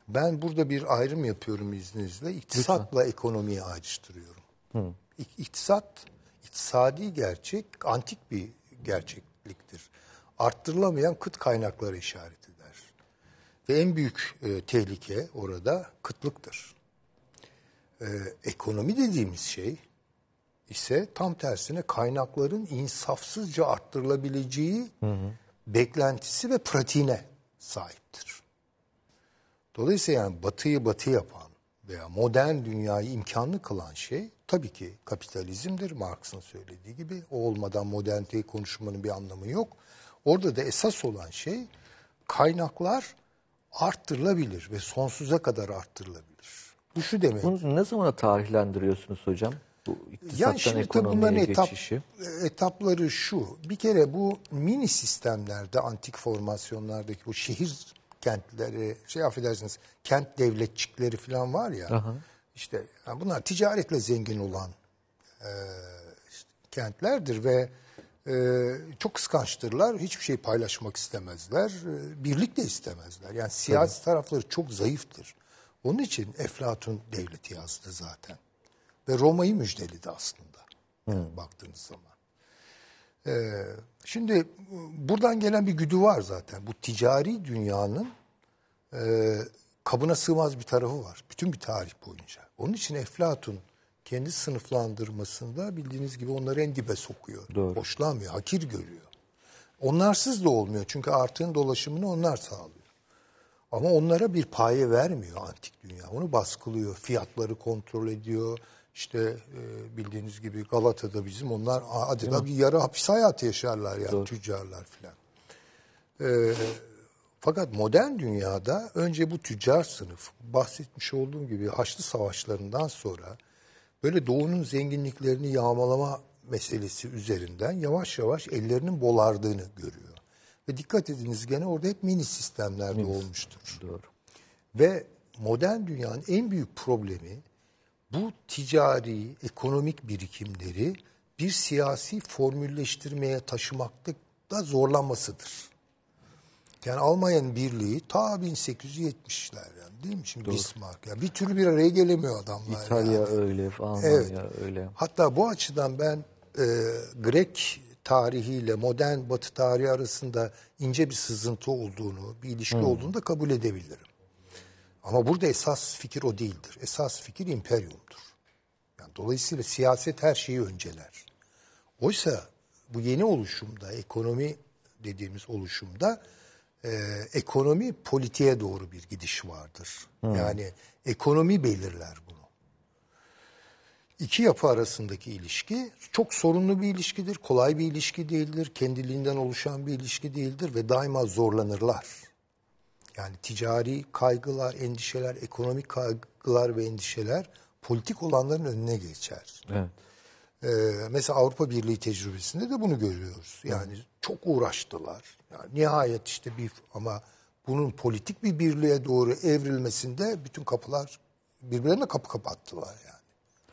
Ben burada bir ayrım yapıyorum izninizle. İktisatla Lütfen. ekonomiyi ayrıştırıyorum. Hı. İktisat, iktisadi gerçek antik bir gerçekliktir. Arttırılamayan kıt kaynakları işaret eder. Ve en büyük e, tehlike orada kıtlıktır. E, ekonomi dediğimiz şey ise tam tersine kaynakların insafsızca arttırılabileceği hı hı. beklentisi ve pratiğine sahiptir. Dolayısıyla yani batıyı batı yapan veya modern dünyayı imkanlı kılan şey tabii ki kapitalizmdir. Marx'ın söylediği gibi o olmadan moderniteyi konuşmanın bir anlamı yok. Orada da esas olan şey kaynaklar arttırılabilir ve sonsuza kadar arttırılabilir. Bu şu demek. Bunu ne zamana tarihlendiriyorsunuz hocam? Bu yani şimdi tabii bunların etap, geçişi. etapları şu. Bir kere bu mini sistemlerde, antik formasyonlardaki bu şehir kentleri şey affedersiniz kent devletçikleri falan var ya. Aha. İşte yani bunlar ticaretle zengin olan e, işte, kentlerdir ve e, çok kıskançtırlar. Hiçbir şey paylaşmak istemezler. E, birlik de istemezler. Yani siyasi evet. tarafları çok zayıftır. Onun için Eflatun devleti yazdı zaten. Ve Roma'yı müjdeledi aslında. hmm. baktığınız zaman. Ee, şimdi buradan gelen bir güdü var zaten. Bu ticari dünyanın e, kabına sığmaz bir tarafı var. Bütün bir tarih boyunca. Onun için Eflatun kendi sınıflandırmasında bildiğiniz gibi onları en dibe sokuyor. Doğru. Hoşlanmıyor, hakir görüyor. Onlarsız da olmuyor çünkü artığın dolaşımını onlar sağlıyor. Ama onlara bir paye vermiyor antik dünya. Onu baskılıyor, fiyatları kontrol ediyor, işte e, bildiğiniz gibi Galata'da bizim onlar adeta bir yarı hapis hayatı yaşarlar yani Doğru. tüccarlar filan. E, fakat modern dünyada önce bu tüccar sınıf bahsetmiş olduğum gibi Haçlı savaşlarından sonra böyle doğunun zenginliklerini yağmalama meselesi üzerinden yavaş yavaş ellerinin bolardığını görüyor. Ve dikkat ediniz gene orada hep mini sistemler mini. olmuştur. Doğru. Ve modern dünyanın en büyük problemi bu ticari, ekonomik birikimleri bir siyasi formülleştirmeye taşımakta da zorlamasıdır. Yani Almanya'nın birliği ta 1870'ler yani değil mi şimdi Doğru. Bismarck? Yani bir türlü bir araya gelemiyor adamlar. İtalya yani. öyle, Almanya evet. öyle. Hatta bu açıdan ben e, Grek tarihiyle modern Batı tarihi arasında ince bir sızıntı olduğunu, bir ilişki hmm. olduğunu da kabul edebilirim. Ama burada esas fikir o değildir. Esas fikir imperiumdur. Yani dolayısıyla siyaset her şeyi önceler. Oysa bu yeni oluşumda, ekonomi dediğimiz oluşumda e, ekonomi politiğe doğru bir gidiş vardır. Hmm. Yani ekonomi belirler bunu. İki yapı arasındaki ilişki çok sorunlu bir ilişkidir, kolay bir ilişki değildir, kendiliğinden oluşan bir ilişki değildir ve daima zorlanırlar. Yani ticari kaygılar, endişeler, ekonomik kaygılar ve endişeler politik olanların önüne geçer. Evet. Ee, mesela Avrupa Birliği tecrübesinde de bunu görüyoruz. Yani evet. çok uğraştılar. Yani nihayet işte bir ama bunun politik bir birliğe doğru evrilmesinde bütün kapılar birbirlerine kapı kapattılar yani.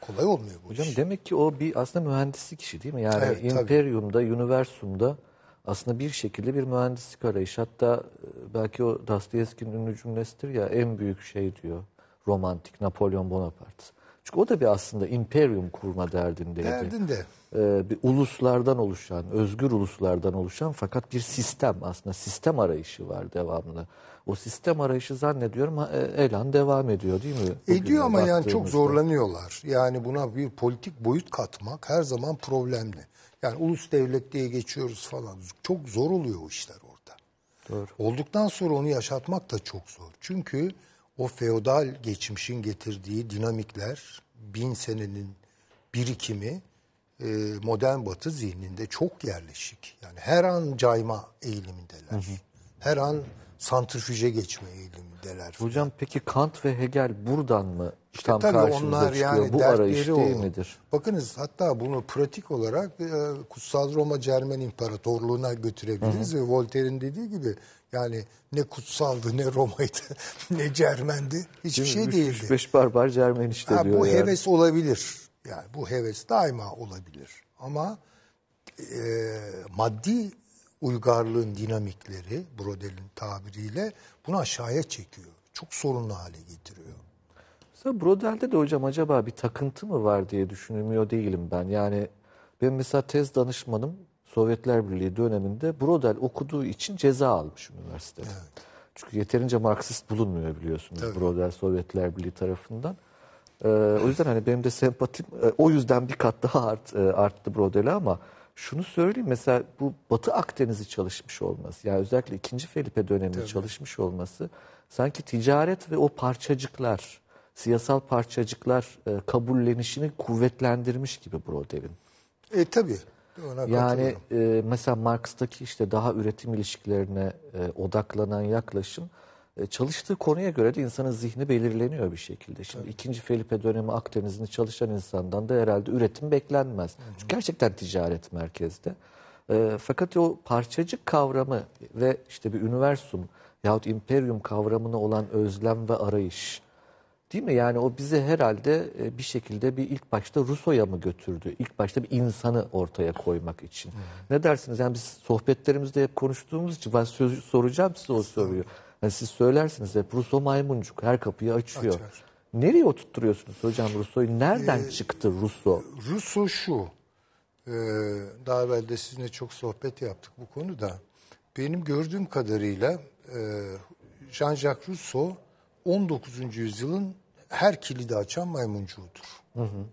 Kolay olmuyor bu Hocam iş. demek ki o bir aslında mühendislik işi değil mi? Yani evet, imperium'da, tabii. universum'da aslında bir şekilde bir mühendislik arayış Hatta e, belki o Dostoyevski'nin ünlü cümlesidir ya en büyük şey diyor romantik Napolyon Bonaparte. Çünkü o da bir aslında imperium kurma derdindeydi. Derdinde. Ee, bir uluslardan oluşan, özgür uluslardan oluşan fakat bir sistem aslında sistem arayışı var devamlı. O sistem arayışı zannediyorum e, elan devam ediyor değil mi? ediyor ama yani çok zorlanıyorlar. Yani buna bir politik boyut katmak her zaman problemli. Yani ulus devlet diye geçiyoruz falan. Çok zor oluyor o işler orada. Doğru. Olduktan sonra onu yaşatmak da çok zor. Çünkü o feodal geçmişin getirdiği dinamikler, bin senenin birikimi e, modern batı zihninde çok yerleşik. Yani her an cayma eğilimindeler. Hı hı. Her an santrifüje geçme eğilimindeler. Falan. Hocam peki Kant ve Hegel buradan mı işte tam tabii karşımıza onlar çıkıyor? Yani Bu arayış değil oldu. midir? Bakınız hatta bunu pratik olarak e, Kutsal Roma Cermen İmparatorluğu'na götürebiliriz Hı-hı. ve Voltaire'in dediği gibi yani ne kutsaldı ne Roma'ydı [LAUGHS] ne Cermen'di hiçbir şey değildi. beş barbar Cermen işte ha, diyor. Bu yani. heves olabilir. Yani bu heves daima olabilir. Ama e, maddi uygarlığın dinamikleri, Brodel'in tabiriyle bunu aşağıya çekiyor. Çok sorunlu hale getiriyor. Mesela Brodel'de de hocam acaba bir takıntı mı var diye düşünülmüyor değilim ben. Yani ben mesela tez danışmanım Sovyetler Birliği döneminde Brodel okuduğu için ceza almış üniversitede. Evet. Çünkü yeterince Marksist bulunmuyor biliyorsunuz Tabii. Brodel Sovyetler Birliği tarafından. Ee, o yüzden hani benim de sempatim e, o yüzden bir kat daha art, e, arttı Brodel'e ama şunu söyleyeyim mesela bu Batı Akdeniz'i çalışmış olması yani özellikle 2. Felipe döneminde Tabii. çalışmış olması sanki ticaret ve o parçacıklar siyasal parçacıklar e, kabullenişini kuvvetlendirmiş gibi Broder'in. E tabii. Ona yani e, mesela Marx'taki işte daha üretim ilişkilerine e, odaklanan yaklaşım e, çalıştığı konuya göre de insanın zihni belirleniyor bir şekilde. Şimdi evet. ikinci Felipe dönemi Akdeniz'ini çalışan insandan da herhalde üretim beklenmez. Hı hı. Çünkü gerçekten ticaret merkezde. E, fakat o parçacık kavramı ve işte bir üniversum yahut imperium kavramına olan özlem ve arayış. Değil mi? Yani o bizi herhalde e, bir şekilde bir ilk başta Ruso'ya mı götürdü? İlk başta bir insanı ortaya koymak için. Hmm. Ne dersiniz? Yani biz sohbetlerimizde hep konuştuğumuz için ben söz, soracağım size o soruyu. Yani siz söylersiniz hep Russo maymuncuk her kapıyı açıyor. Açar. Nereye oturtturuyorsunuz hocam Russo'yu? Nereden ee, çıktı Russo? Russo şu. Ee, daha evvel de sizinle çok sohbet yaptık bu konuda. Benim gördüğüm kadarıyla e, Jean-Jacques Rousseau 19. yüzyılın her kilidi açan maymuncuğudur. Hı hı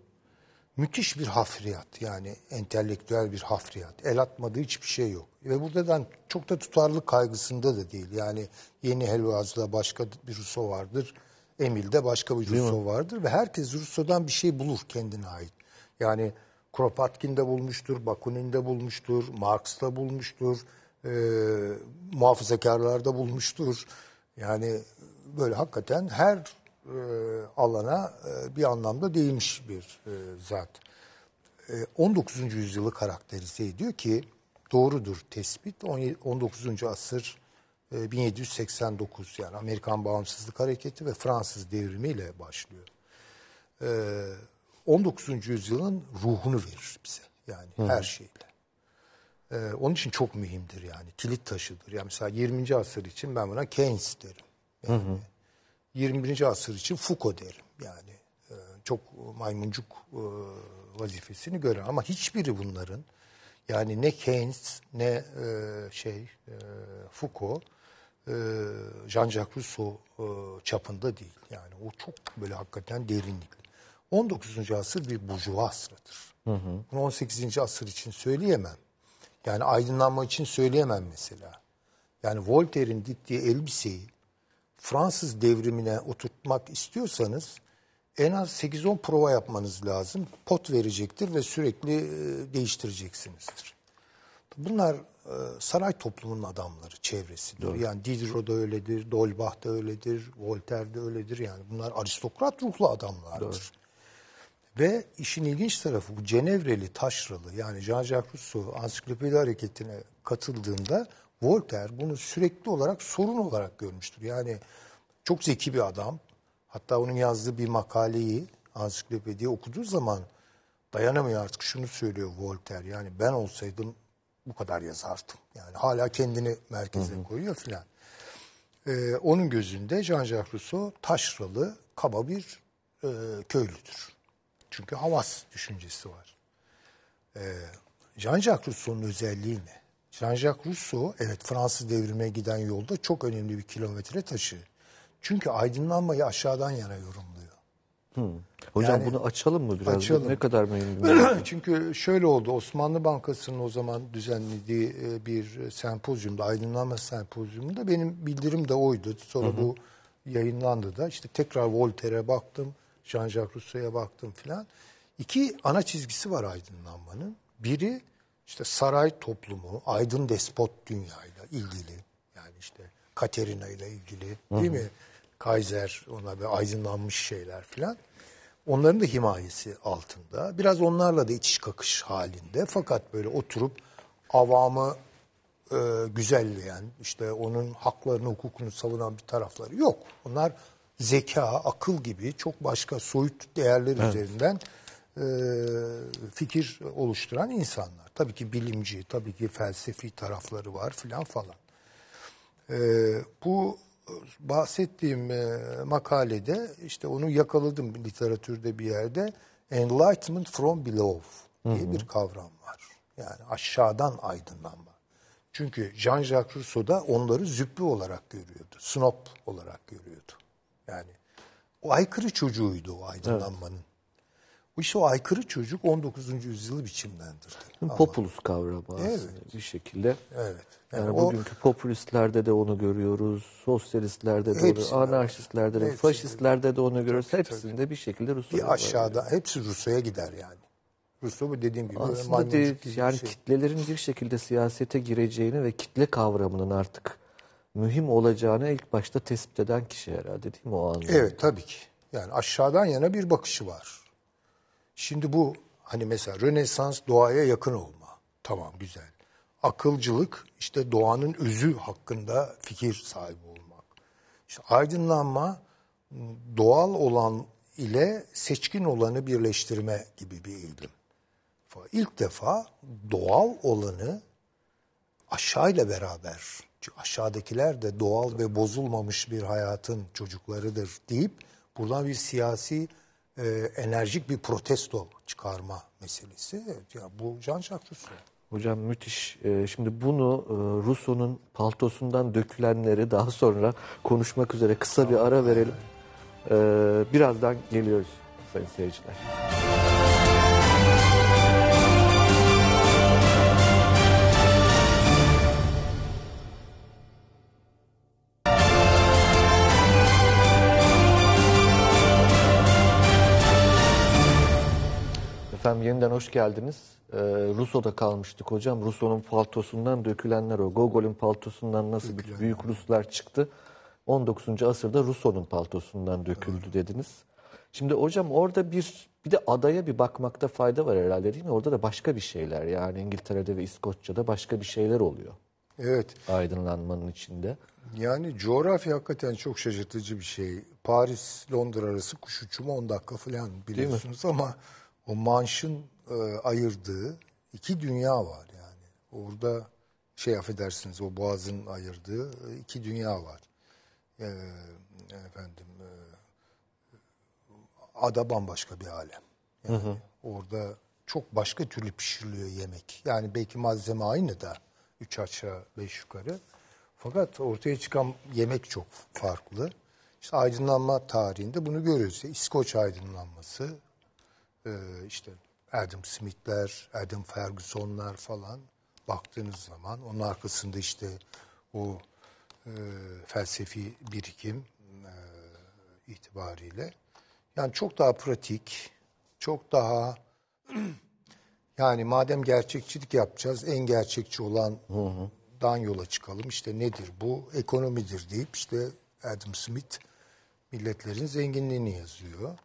müthiş bir hafriyat yani entelektüel bir hafriyat. El atmadığı hiçbir şey yok. Ve buradan hani çok da tutarlı kaygısında da değil. Yani yeni Helvaz'da başka bir Ruso vardır. Emil'de başka bir Ruso vardır. Ve herkes Ruso'dan bir şey bulur kendine ait. Yani Kropotkin'de bulmuştur, Bakunin'de bulmuştur, Marx'ta bulmuştur, e, muhafazakarlarda bulmuştur. Yani böyle hakikaten her e, alana e, bir anlamda değmiş bir e, zat. E, 19. yüzyılı karakterize ediyor ki doğrudur tespit. 19. asır 1789 yani Amerikan Bağımsızlık Hareketi ve Fransız Devrimi ile başlıyor. E, 19. yüzyılın ruhunu verir bize yani Hı. her şeyle. onun için çok mühimdir yani. Kilit taşıdır. Yani mesela 20. asır için ben buna Keynes derim. Yani hı hı. 21. asır için Foucault derim. Yani e, çok maymuncuk e, vazifesini gören ama hiçbiri bunların yani ne Keynes ne e, şey Foucault e, Jean-Jacques Rousseau çapında değil. Yani o çok böyle hakikaten derinlikli. 19. asır bir burjuva asrıdır. Bunu 18. asır için söyleyemem. Yani aydınlanma için söyleyemem mesela. Yani Voltaire'in diktiği elbiseyi Fransız devrimine oturtmak istiyorsanız en az 8-10 prova yapmanız lazım. Pot verecektir ve sürekli e, değiştireceksinizdir. Bunlar e, saray toplumunun adamları, çevresidir. Doğru. Yani Diderot da öyledir, Dolbach da öyledir, Voltaire de öyledir. Yani bunlar aristokrat ruhlu adamlardır. Doğru. Ve işin ilginç tarafı bu Cenevreli, Taşralı yani Jean-Jacques Rousseau ansiklopedi hareketine katıldığında Voltaire bunu sürekli olarak sorun olarak görmüştür. Yani çok zeki bir adam. Hatta onun yazdığı bir makaleyi ansiklopediye okuduğu zaman dayanamıyor artık şunu söylüyor Voltaire. Yani ben olsaydım bu kadar yazardım. Yani hala kendini merkeze koyuyor filan. Ee, onun gözünde Jean-Jacques Rousseau taşralı, kaba bir e, köylüdür. Çünkü havas düşüncesi var. Ee, Jean-Jacques Rousseau'nun özelliği ne? Jean-Jacques Rousseau evet Fransız devrime giden yolda çok önemli bir kilometre taşı. Çünkü aydınlanmayı aşağıdan yana yorumluyor. Hmm. Hocam yani, bunu açalım mı biraz? Açalım. Ne kadar mühim? [CLEARS THROAT] Çünkü şöyle oldu. Osmanlı Bankası'nın o zaman düzenlediği e, bir sempozyumda, aydınlanma sempozyumunda benim bildirim de oydu. Sonra hı hı. bu yayınlandı da. işte tekrar Voltaire'e baktım, Jean-Jacques Rousseau'ya baktım filan. İki ana çizgisi var aydınlanmanın. Biri işte saray toplumu, aydın despot dünyayla ilgili yani işte Katerina ile ilgili değil Hı -hı. mi? Kaiser ona bir aydınlanmış şeyler filan. Onların da himayesi altında. Biraz onlarla da itiş kakış halinde. Fakat böyle oturup avamı e, güzelleyen, işte onun haklarını, hukukunu savunan bir tarafları yok. Onlar zeka, akıl gibi çok başka soyut değerler evet. üzerinden e, fikir oluşturan insanlar. Tabii ki bilimci, tabii ki felsefi tarafları var filan falan. E, bu bahsettiğim e, makalede işte onu yakaladım literatürde bir yerde. Enlightenment from below diye bir kavram var. Yani aşağıdan aydınlanma. Çünkü Jean-Jacques Rousseau da onları züppe olarak görüyordu. Snop olarak görüyordu. Yani o aykırı çocuğuydu o aydınlanmanın. Evet. İşte o aykırı çocuk 19. yüzyılı biçimlendir. Populus kavramı evet. bir şekilde. Evet. Yani, yani o, popülistlerde de onu görüyoruz, sosyalistlerde de onu, anarşistlerde de, faşistlerde de onu görüyoruz. Tabii, hepsinde bir şekilde Rusya bir aşağıda, var. hepsi Rusya'ya gider yani. Rusya bu dediğim gibi. Aslında değil, yani şey. kitlelerin bir şekilde siyasete gireceğini ve kitle kavramının artık mühim olacağını ilk başta tespit eden kişi herhalde değil mi o anlamda? Evet tabii ki. Yani aşağıdan yana bir bakışı var. Şimdi bu hani mesela Rönesans doğaya yakın olma. Tamam güzel. Akılcılık işte doğanın özü hakkında fikir sahibi olmak. İşte aydınlanma doğal olan ile seçkin olanı birleştirme gibi bir eğilim. İlk defa doğal olanı aşağıyla beraber, aşağıdakiler de doğal ve bozulmamış bir hayatın çocuklarıdır deyip buradan bir siyasi e, enerjik bir protesto çıkarma meselesi. Ya bu can jacques Hocam müthiş. E, şimdi bunu e, Rusu'nun paltosundan dökülenleri daha sonra konuşmak üzere kısa bir ara verelim. E, birazdan geliyoruz sayın seyirciler. Efendim yeniden hoş geldiniz. Ee, Ruso'da kalmıştık hocam. Ruso'nun paltosundan dökülenler o. Gogol'ün paltosundan nasıl Dökülen. büyük Ruslar çıktı. 19. asırda Ruso'nun paltosundan döküldü evet. dediniz. Şimdi hocam orada bir bir de adaya bir bakmakta fayda var herhalde değil mi? Orada da başka bir şeyler yani İngiltere'de ve İskoçya'da başka bir şeyler oluyor. Evet. Aydınlanmanın içinde. Yani coğrafya hakikaten çok şaşırtıcı bir şey. Paris-Londra arası kuş uçumu 10 dakika falan biliyorsunuz ama o manşın e, ayırdığı iki dünya var yani. Orada şey affedersiniz o boğazın ayırdığı e, iki dünya var. E, efendim e, ada bambaşka bir alem. Yani hı hı. orada çok başka türlü pişiriliyor yemek. Yani belki malzeme aynı da üç aşağı beş yukarı. Fakat ortaya çıkan yemek çok farklı. İşte aydınlanma tarihinde bunu görüyoruz. İskoç aydınlanması, e, işte Adam Smith'ler, Adam Ferguson'lar falan baktığınız zaman onun arkasında işte o e, felsefi birikim e, itibariyle yani çok daha pratik, çok daha [CLEARS THROAT] yani madem gerçekçilik yapacağız en gerçekçi olan hı hı. dan yola çıkalım. İşte nedir bu? Ekonomidir deyip işte Adam Smith milletlerin zenginliğini yazıyor.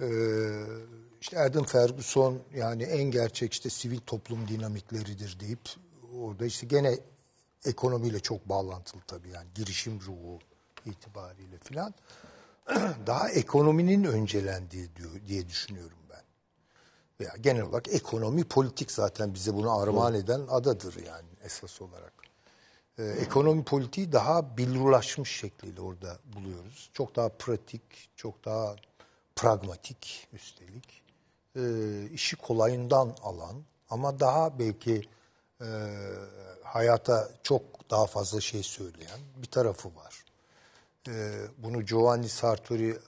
Ee, işte Erdem Ferguson yani en gerçek işte sivil toplum dinamikleridir deyip orada işte gene ekonomiyle çok bağlantılı tabii yani girişim ruhu itibariyle filan [CLEARS THROAT] daha ekonominin öncelendiği diyor, diye düşünüyorum ben. Veya genel olarak ekonomi politik zaten bize bunu armağan eden adadır yani esas olarak. Ee, ekonomi politiği daha bilrulaşmış şekliyle orada buluyoruz. Çok daha pratik, çok daha pragmatik üstelik, e, işi kolayından alan ama daha belki e, hayata çok daha fazla şey söyleyen bir tarafı var. E, bunu Giovanni Sartori e,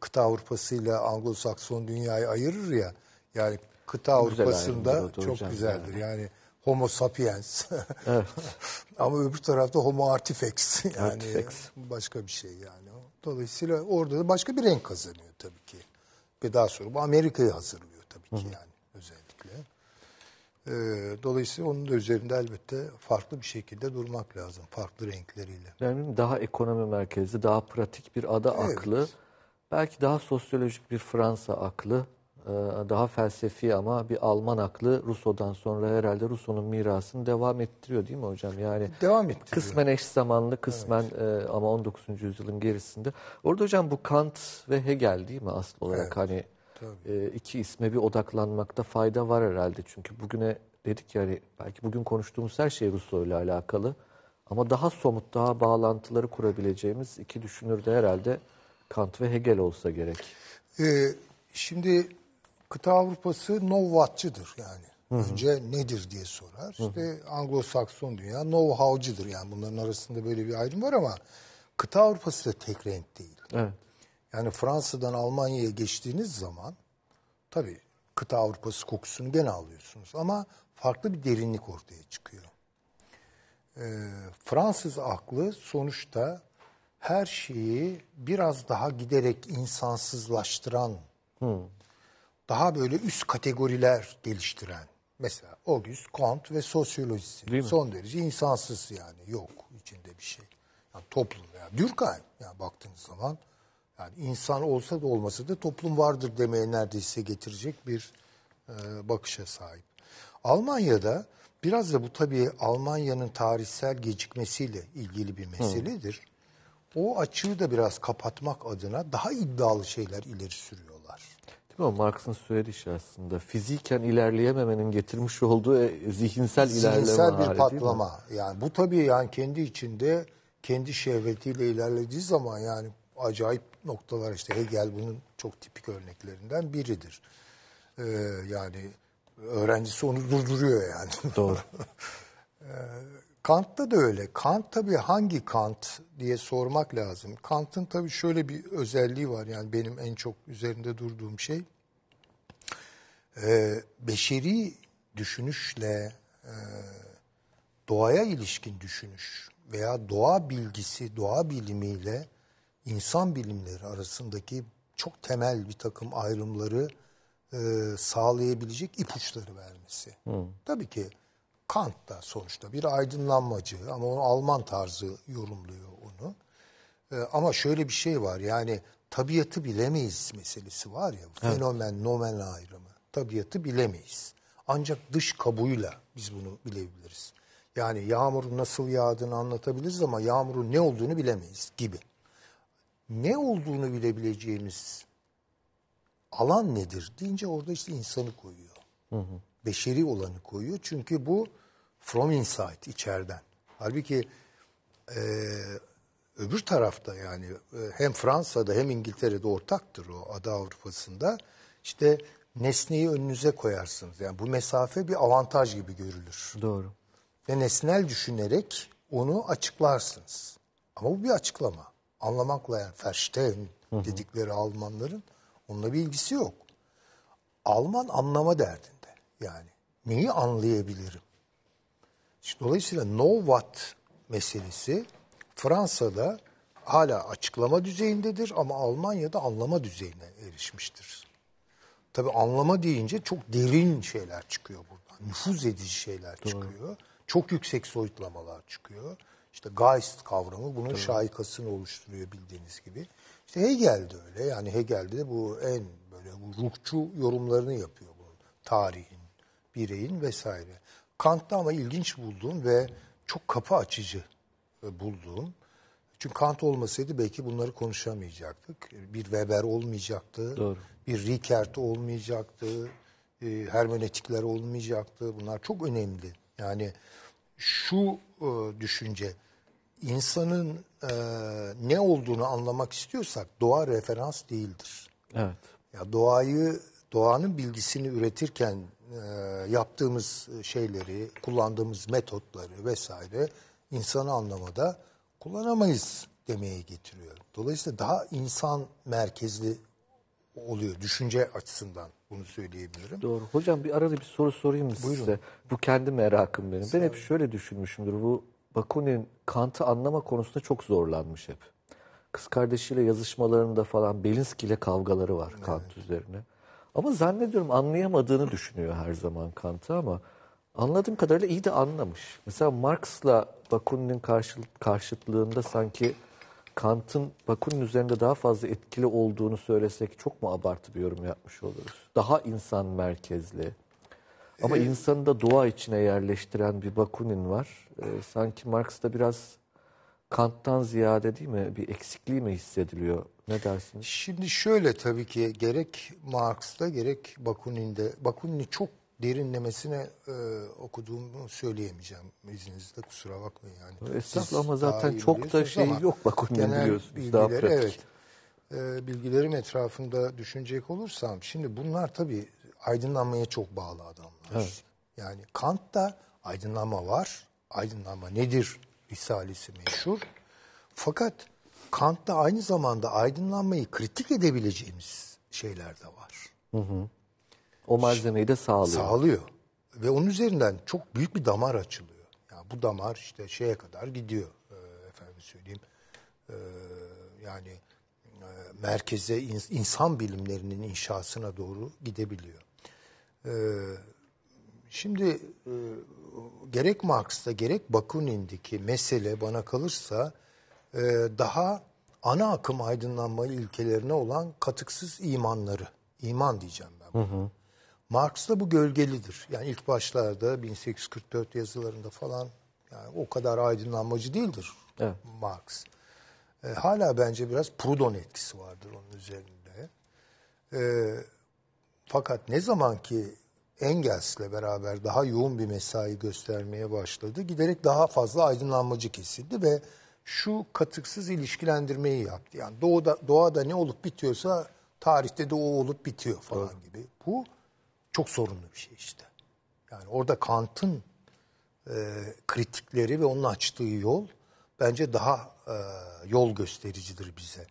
kıta Avrupası ile Anglo-Sakson dünyayı ayırır ya, yani kıta güzel Avrupa'sında çok güzeldir. Yani. yani Homo sapiens. evet. [LAUGHS] Ama öbür tarafta Homo artifex. Yani artifex. başka bir şey yani. Dolayısıyla orada da başka bir renk kazanıyor tabii ki. Ve daha sonra bu Amerika'yı hazırlıyor tabii ki yani özellikle. Ee, dolayısıyla onun da üzerinde elbette farklı bir şekilde durmak lazım. Farklı renkleriyle. Yani daha ekonomi merkezli, daha pratik bir ada evet. aklı. Belki daha sosyolojik bir Fransa aklı ee, daha felsefi ama bir Alman aklı Rusodan sonra herhalde Rusonun mirasını devam ettiriyor değil mi hocam? Yani devam ettiriyor. Kısmen eş zamanlı, kısmen evet. E, ama 19. yüzyılın gerisinde. Orada hocam bu Kant ve Hegel değil mi asıl olarak evet. hani Tabii. E, iki isme bir odaklanmakta fayda var herhalde. Çünkü bugüne dedik yani belki bugün konuştuğumuz her şey Rousseau ile alakalı ama daha somut, daha bağlantıları kurabileceğimiz iki düşünür de herhalde Kant ve Hegel olsa gerek. Ee, şimdi kıta Avrupası Novvatçıdır yani. Hı-hı. Önce nedir diye sorar. Hı-hı. İşte Anglo-Sakson dünya know-how'cıdır yani. Bunların arasında böyle bir ayrım var ama kıta Avrupası da tek renk değil. Evet. Yani Fransa'dan Almanya'ya geçtiğiniz zaman tabii kıta Avrupası kokusunu gene alıyorsunuz. Ama farklı bir derinlik ortaya çıkıyor. E, Fransız aklı sonuçta her şeyi biraz daha giderek insansızlaştıran hmm daha böyle üst kategoriler geliştiren mesela Auguste Kant ve sosyolojisi Değil mi? son derece insansız yani yok içinde bir şey. Yani toplum yani Dürkheim yani baktığınız zaman yani insan olsa da olmasa da toplum vardır demeye neredeyse getirecek bir e, bakışa sahip. Almanya'da biraz da bu tabii Almanya'nın tarihsel gecikmesiyle ilgili bir meseledir. Hı. O açığı da biraz kapatmak adına daha iddialı şeyler ileri sürüyor. Değil mi? Marx'ın söyledişi şey aslında. Fiziken ilerleyememenin getirmiş olduğu e, zihinsel, zihinsel ilerleme bir patlama. Yani bu tabii yani kendi içinde kendi şehvetiyle ilerlediği zaman yani acayip noktalar işte Hegel bunun çok tipik örneklerinden biridir. Ee, yani öğrencisi onu durduruyor yani. Doğru. [LAUGHS] ee, Kant'ta da öyle. Kant tabii hangi Kant diye sormak lazım. Kant'ın tabii şöyle bir özelliği var yani benim en çok üzerinde durduğum şey. E, beşeri düşünüşle e, doğaya ilişkin düşünüş veya doğa bilgisi, doğa bilimiyle insan bilimleri arasındaki çok temel bir takım ayrımları e, sağlayabilecek ipuçları vermesi. Hı. Tabii ki Kant da sonuçta bir aydınlanmacı ama onu Alman tarzı yorumluyor onu. Ee, ama şöyle bir şey var yani tabiatı bilemeyiz meselesi var ya. Fenomen, nomen ayrımı. Tabiatı bilemeyiz. Ancak dış kabuğuyla biz bunu bilebiliriz. Yani yağmurun nasıl yağdığını anlatabiliriz ama yağmurun ne olduğunu bilemeyiz gibi. Ne olduğunu bilebileceğimiz alan nedir deyince orada işte insanı koyuyor. Hı hı. Beşeri olanı koyuyor. Çünkü bu From inside, içeriden. Halbuki e, öbür tarafta yani e, hem Fransa'da hem İngiltere'de ortaktır o ada Avrupa'sında. İşte nesneyi önünüze koyarsınız. Yani bu mesafe bir avantaj gibi görülür. Doğru. Ve nesnel düşünerek onu açıklarsınız. Ama bu bir açıklama. Anlamakla yani verstehen dedikleri Almanların onunla bir ilgisi yok. Alman anlama derdinde yani. Neyi anlayabilirim? dolayısıyla no what meselesi Fransa'da hala açıklama düzeyindedir ama Almanya'da anlama düzeyine erişmiştir. Tabi anlama deyince çok derin şeyler çıkıyor buradan. Nüfuz edici şeyler Doğru. çıkıyor. Çok yüksek soyutlamalar çıkıyor. İşte Geist kavramı bunun Tabii. şaikasını oluşturuyor bildiğiniz gibi. İşte Hegel de öyle. Yani Hegel'de de bu en böyle bu ruhçu yorumlarını yapıyor bunun. Tarihin, bireyin vesaire. Kant'ta ama ilginç bulduğum ve çok kapı açıcı e, bulduğum. Çünkü Kant olmasaydı belki bunları konuşamayacaktık. Bir Weber olmayacaktı. Doğru. Bir Ricard olmayacaktı. E, hermenötikler olmayacaktı. Bunlar çok önemli. Yani şu e, düşünce insanın e, ne olduğunu anlamak istiyorsak doğa referans değildir. Evet. Ya doğayı doğanın bilgisini üretirken e, yaptığımız şeyleri, kullandığımız metotları vesaire insanı anlamada kullanamayız demeye getiriyor. Dolayısıyla daha insan merkezli oluyor düşünce açısından bunu söyleyebilirim. Doğru. Hocam bir arada bir soru sorayım mı Buyurun. size? Bu kendi merakım benim. Sağ ben hep şöyle düşünmüşümdür. Bu Bakunin Kant'ı anlama konusunda çok zorlanmış hep. Kız kardeşiyle yazışmalarında falan Belinsky ile kavgaları var evet. Kant üzerine. Ama zannediyorum anlayamadığını düşünüyor her zaman Kant'ı ama anladığım kadarıyla iyi de anlamış. Mesela Marx'la Bakunin'in karşı, karşıtlığında sanki Kant'ın Bakunin üzerinde daha fazla etkili olduğunu söylesek çok mu abartı bir yorum yapmış oluruz? Daha insan merkezli. Ama ee, insanı da doğa içine yerleştiren bir Bakunin var. Ee, sanki Marx'ta biraz Kant'tan ziyade değil mi bir eksikliği mi hissediliyor? Ne dersiniz? Şimdi şöyle tabii ki gerek Marx'ta gerek Bakunin'de Bakunin'i çok derinlemesine e, okuduğumu söyleyemeyeceğim izninizle kusura bakmayın yani. Estağfurullah ama zaten çok da şey yok Bakunin biliyorsunuz daha pratik. Evet, e, bilgilerim etrafında düşünecek olursam şimdi bunlar tabii aydınlanmaya çok bağlı adamlar. Evet. Yani Kant'ta aydınlanma var. Aydınlanma nedir? Risalesi meşhur. Fakat Kant'la aynı zamanda aydınlanmayı kritik edebileceğimiz şeyler de var. Hı hı. O malzemeyi de sağlıyor. Sağlıyor. Ve onun üzerinden çok büyük bir damar açılıyor. Yani bu damar işte şeye kadar gidiyor. Ee, efendim söyleyeyim. Ee, yani e, merkeze insan bilimlerinin inşasına doğru gidebiliyor. Ee, şimdi e, gerek Marx'ta gerek Bakunin'deki mesele bana kalırsa e, daha ana akım aydınlanma ilkelerine olan katıksız imanları. İman diyeceğim ben. Hı hı. Marx da bu gölgelidir. Yani ilk başlarda 1844 yazılarında falan yani o kadar aydınlanmacı değildir evet. Marx. E, hala bence biraz Proudhon etkisi vardır onun üzerinde. E, fakat ne zaman ki Engels'le beraber daha yoğun bir mesai göstermeye başladı. Giderek daha fazla aydınlanmacı kesildi ve şu katıksız ilişkilendirmeyi yaptı. Yani doğuda, doğada ne olup bitiyorsa tarihte de o olup bitiyor falan Doğru. gibi. Bu çok sorunlu bir şey işte. Yani orada Kant'ın e, kritikleri ve onun açtığı yol bence daha e, yol göstericidir bize.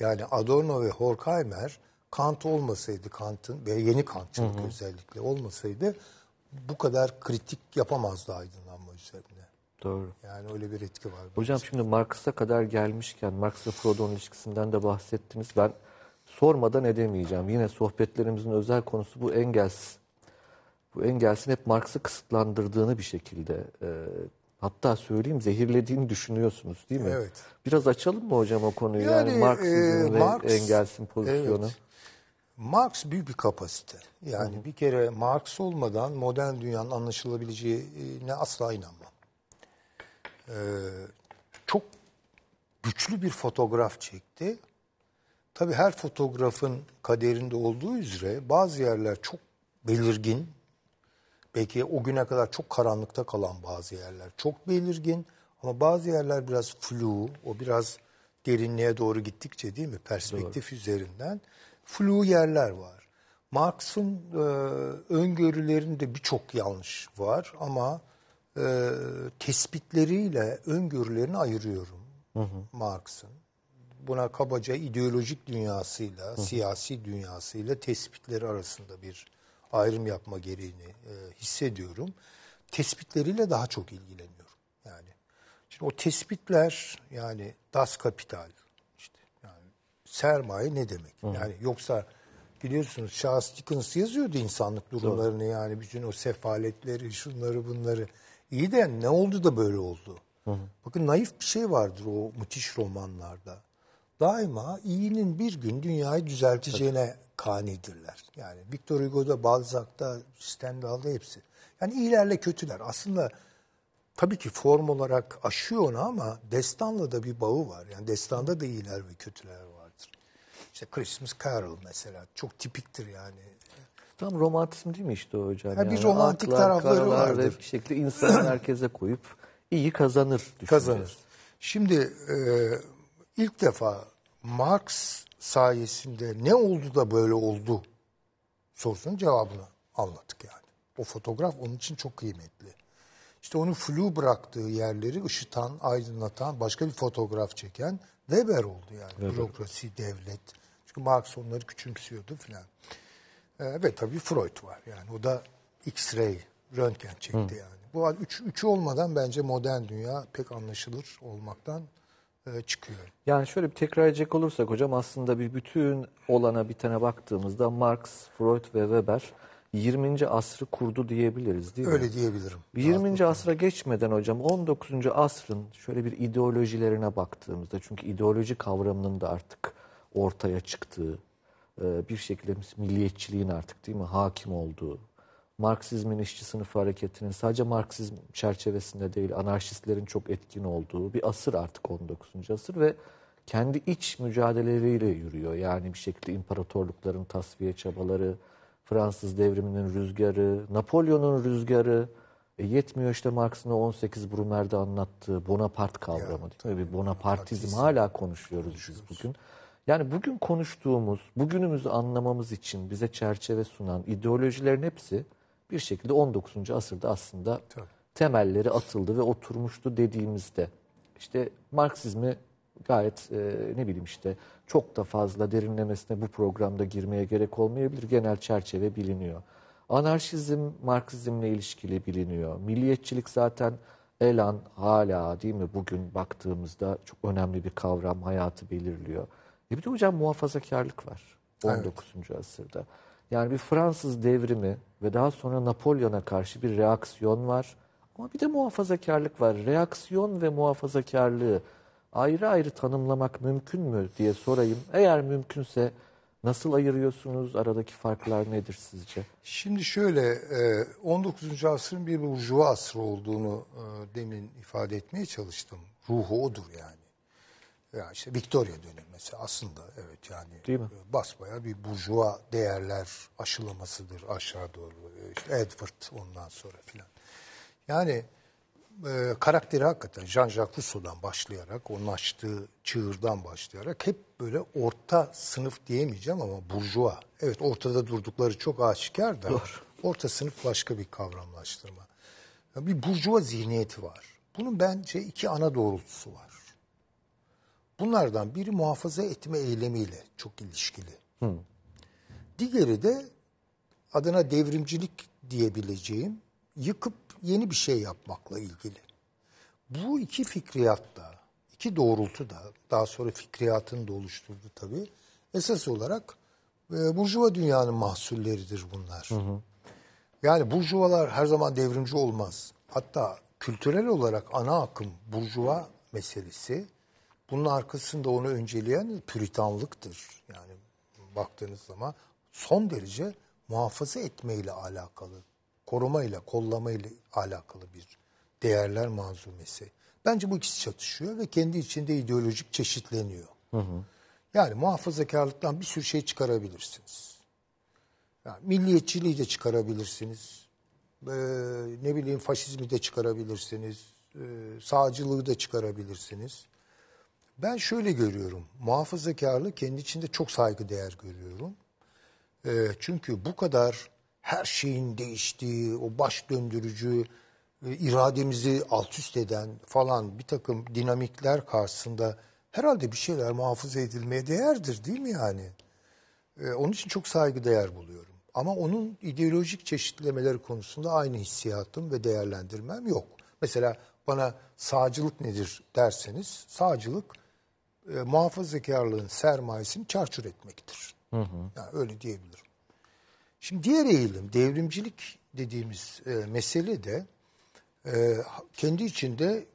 Yani Adorno ve Horkheimer Kant olmasaydı Kant'ın ve yeni Kantçılık hı özellikle olmasaydı bu kadar kritik yapamazdı aydınlanma üzerine. Doğru. Yani öyle bir etki var. Hocam şimdi Marx'a kadar gelmişken Marx'la Proudhon ilişkisinden de bahsettiniz. Ben sormadan edemeyeceğim. Yine sohbetlerimizin özel konusu bu Engels. Bu Engels'in hep Marx'ı kısıtlandırdığını bir şekilde e, hatta söyleyeyim zehirlediğini düşünüyorsunuz değil mi? Evet. Biraz açalım mı hocam o konuyu? Yani, yani Marx'ın e, ve Marx, Engels'in pozisyonu. Evet. Marx büyük bir kapasite. Yani hı bir kere Marx olmadan modern dünyanın anlaşılabileceğine asla inanmam. Ee, çok güçlü bir fotoğraf çekti. Tabii her fotoğrafın kaderinde olduğu üzere bazı yerler çok belirgin. Belki o güne kadar çok karanlıkta kalan bazı yerler çok belirgin. Ama bazı yerler biraz flu, o biraz derinliğe doğru gittikçe değil mi? Perspektif doğru. üzerinden flu yerler var. Marx'ın e, öngörülerinde birçok yanlış var ama e, tespitleriyle öngörülerini ayırıyorum Marx'ın. Buna kabaca ideolojik dünyasıyla, hı hı. siyasi dünyasıyla tespitleri arasında bir ayrım yapma gereğini e, hissediyorum. Tespitleriyle daha çok ilgileniyorum. Yani şimdi o tespitler yani Das Kapital, sermaye ne demek? Hı. Yani yoksa biliyorsunuz Charles Dickens yazıyordu insanlık durumlarını Doğru. yani bütün o sefaletleri, şunları bunları. İyi de ne oldu da böyle oldu? Hı hı. Bakın naif bir şey vardır o müthiş romanlarda. Daima iyinin bir gün dünyayı düzelteceğine Tabii. kanidirler. Yani Victor Hugo'da, Balzac'ta, Stendhal'da hepsi. Yani iyilerle kötüler. Aslında tabii ki form olarak aşıyor onu ama destanla da bir bağı var. Yani destanda da iyiler ve kötüler var. İşte Christmas Carol mesela çok tipiktir yani. Tam romantizm değil mi işte hocam? Yani bir romantik atlar, tarafları karalar, vardır. Bir şekilde insanı merkeze [CLEARS THROAT] koyup iyi kazanır. Kazanır. Şimdi e, ilk defa Marx sayesinde ne oldu da böyle oldu sorusunun cevabını anlattık yani. O fotoğraf onun için çok kıymetli. İşte onu flu bıraktığı yerleri ışıtan, aydınlatan, başka bir fotoğraf çeken Weber oldu yani. Weber. Bürokrasi, devlet, çünkü Marx onları küçümsüyordu filan. E, ve tabii Freud var yani o da X-ray, röntgen çekti Hı. yani. Bu üç, üçü olmadan bence modern dünya pek anlaşılır olmaktan e, çıkıyor. Yani şöyle bir tekrar edecek olursak hocam aslında bir bütün olana bitene baktığımızda Marx, Freud ve Weber 20. asrı kurdu diyebiliriz değil mi? Öyle diyebilirim. 20. Rahatlıkla. asra geçmeden hocam 19. asrın şöyle bir ideolojilerine baktığımızda çünkü ideoloji kavramının da artık ortaya çıktığı, e, bir şekilde milliyetçiliğin artık değil mi hakim olduğu, Marksizmin işçi sınıfı hareketinin sadece Marksizm çerçevesinde değil anarşistlerin çok etkin olduğu bir asır artık 19. asır ve kendi iç mücadeleleriyle yürüyor. Yani bir şekilde imparatorlukların tasfiye çabaları, Fransız devriminin rüzgarı, Napolyon'un rüzgarı, e yetmiyor işte Marx'ın 18 Brumer'de anlattığı Bonaparte kavramı. Ya, tabii Bonapartizm hala konuşuyoruz biz bugün. Yani bugün konuştuğumuz, bugünümüzü anlamamız için bize çerçeve sunan ideolojilerin hepsi bir şekilde 19. asırda aslında temelleri atıldı ve oturmuştu dediğimizde işte Marksizmi gayet e, ne bileyim işte çok da fazla derinlemesine bu programda girmeye gerek olmayabilir. Genel çerçeve biliniyor. Anarşizm Marksizmle ilişkili biliniyor. Milliyetçilik zaten elan hala değil mi bugün baktığımızda çok önemli bir kavram hayatı belirliyor. E bir de hocam muhafazakarlık var 19. Evet. asırda. Yani bir Fransız devrimi ve daha sonra Napolyon'a karşı bir reaksiyon var. Ama bir de muhafazakarlık var. Reaksiyon ve muhafazakarlığı ayrı ayrı tanımlamak mümkün mü diye sorayım. Eğer mümkünse nasıl ayırıyorsunuz? Aradaki farklar nedir sizce? Şimdi şöyle 19. E, asrın bir burjuva asrı olduğunu e, demin ifade etmeye çalıştım. Ruhu odur yani. Ya işte Victoria dönemi mesela aslında evet yani Değil mi? E, basbaya bir burjuva değerler aşılamasıdır aşağı doğru. E, işte Edward ondan sonra filan. Yani e, karakteri hakikaten Jean-Jacques Rousseau'dan başlayarak, onun açtığı çığırdan başlayarak hep böyle orta sınıf diyemeyeceğim ama burjuva. Evet ortada durdukları çok aşikar da Doğru. orta sınıf başka bir kavramlaştırma. Yani bir burjuva zihniyeti var. Bunun bence iki ana doğrultusu var. Bunlardan biri muhafaza etme eylemiyle çok ilişkili. Hı. Diğeri de adına devrimcilik diyebileceğim yıkıp yeni bir şey yapmakla ilgili. Bu iki fikriyat da, iki doğrultu da daha sonra fikriyatın da oluşturdu tabii. Esas olarak e, burjuva dünyanın mahsulleridir bunlar. Hı hı. Yani burjuvalar her zaman devrimci olmaz. Hatta kültürel olarak ana akım burjuva meselesi bunun arkasında onu önceleyen püritanlıktır. Yani baktığınız zaman son derece muhafaza etmeyle alakalı, korumayla, kollamayla alakalı bir değerler manzumesi. Bence bu ikisi çatışıyor ve kendi içinde ideolojik çeşitleniyor. Hı hı. Yani muhafazakarlıktan bir sürü şey çıkarabilirsiniz. Yani milliyetçiliği de çıkarabilirsiniz. Ee, ne bileyim faşizmi de çıkarabilirsiniz. Ee, sağcılığı da çıkarabilirsiniz. Ben şöyle görüyorum. Muhafazakarlığı kendi içinde çok saygı değer görüyorum. E, çünkü bu kadar her şeyin değiştiği, o baş döndürücü, e, irademizi alt üst eden falan bir takım dinamikler karşısında herhalde bir şeyler muhafaza edilmeye değerdir değil mi yani? E, onun için çok saygı değer buluyorum. Ama onun ideolojik çeşitlemeleri konusunda aynı hissiyatım ve değerlendirmem yok. Mesela bana sağcılık nedir derseniz sağcılık e, muhafazakarlığın sermayesini çarçur etmektir. Hı hı. Yani öyle diyebilirim. Şimdi diğer eğilim, devrimcilik dediğimiz e, mesele de e, kendi içinde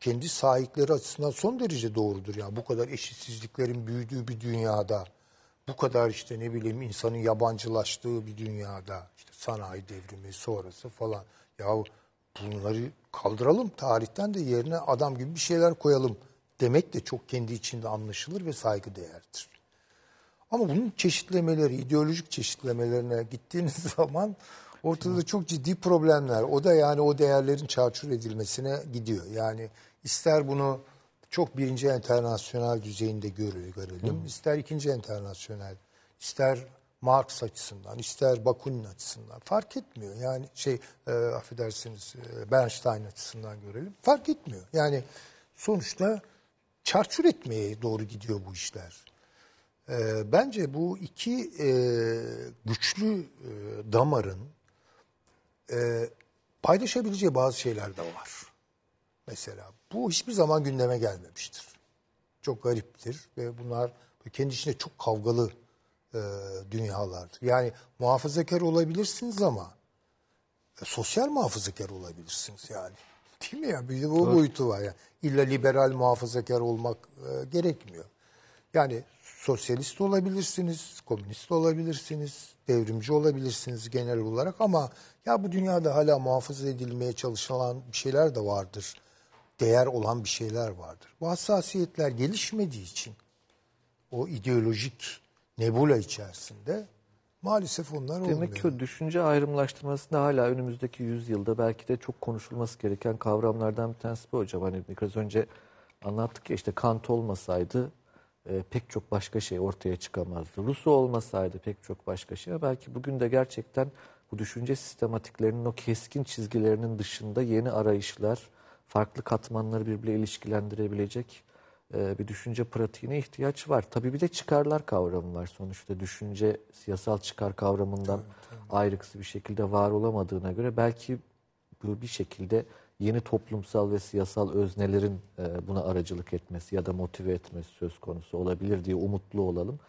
kendi sahipleri açısından son derece doğrudur. Yani bu kadar eşitsizliklerin büyüdüğü bir dünyada, bu kadar işte ne bileyim insanın yabancılaştığı bir dünyada, işte sanayi devrimi sonrası falan. Ya bunları kaldıralım tarihten de yerine adam gibi bir şeyler koyalım.'' demek de çok kendi içinde anlaşılır ve saygı değerdir. Ama bunun çeşitlemeleri, ideolojik çeşitlemelerine gittiğiniz [LAUGHS] zaman ortada çok ciddi problemler. O da yani o değerlerin çarçur edilmesine gidiyor. Yani ister bunu çok birinci enternasyonel düzeyinde görelim, ister ikinci enternasyonel, ister Marx açısından, ister Bakunin açısından fark etmiyor. Yani şey e, affedersiniz e, Bernstein açısından görelim fark etmiyor. Yani sonuçta çarçur etmeye doğru gidiyor bu işler. E, bence bu iki e, güçlü e, damarın e, paylaşabileceği bazı şeyler de var. Mesela bu hiçbir zaman gündeme gelmemiştir. Çok gariptir ve bunlar kendi içinde çok kavgalı e, dünyalardır. Yani muhafazakar olabilirsiniz ama e, sosyal muhafazakar olabilirsiniz yani. Değil mi ya? Bir de bu Doğru. boyutu var. ya. İlla liberal muhafazakar olmak e, gerekmiyor. Yani sosyalist olabilirsiniz, komünist olabilirsiniz, devrimci olabilirsiniz genel olarak ama ya bu dünyada hala muhafaza edilmeye çalışılan bir şeyler de vardır. Değer olan bir şeyler vardır. Bu hassasiyetler gelişmediği için o ideolojik nebula içerisinde Maalesef onlar Demek olmuyor. Demek ki o düşünce ayrımlaştırmasında hala önümüzdeki yüzyılda belki de çok konuşulması gereken kavramlardan bir tanesi bu hocam. Hani biraz önce anlattık ya işte Kant olmasaydı e, pek çok başka şey ortaya çıkamazdı. Rusu olmasaydı pek çok başka şey. Belki bugün de gerçekten bu düşünce sistematiklerinin o keskin çizgilerinin dışında yeni arayışlar, farklı katmanları birbirle ilişkilendirebilecek e, bir düşünce pratiğine ihtiyaç var. Tabii bir de çıkarlar kavramı var sonuçta. Düşünce siyasal çıkar kavramından tabii, ayrıksız bir şekilde var olamadığına göre belki bu bir şekilde yeni toplumsal ve siyasal öznelerin e, buna aracılık etmesi ya da motive etmesi söz konusu olabilir diye umutlu olalım.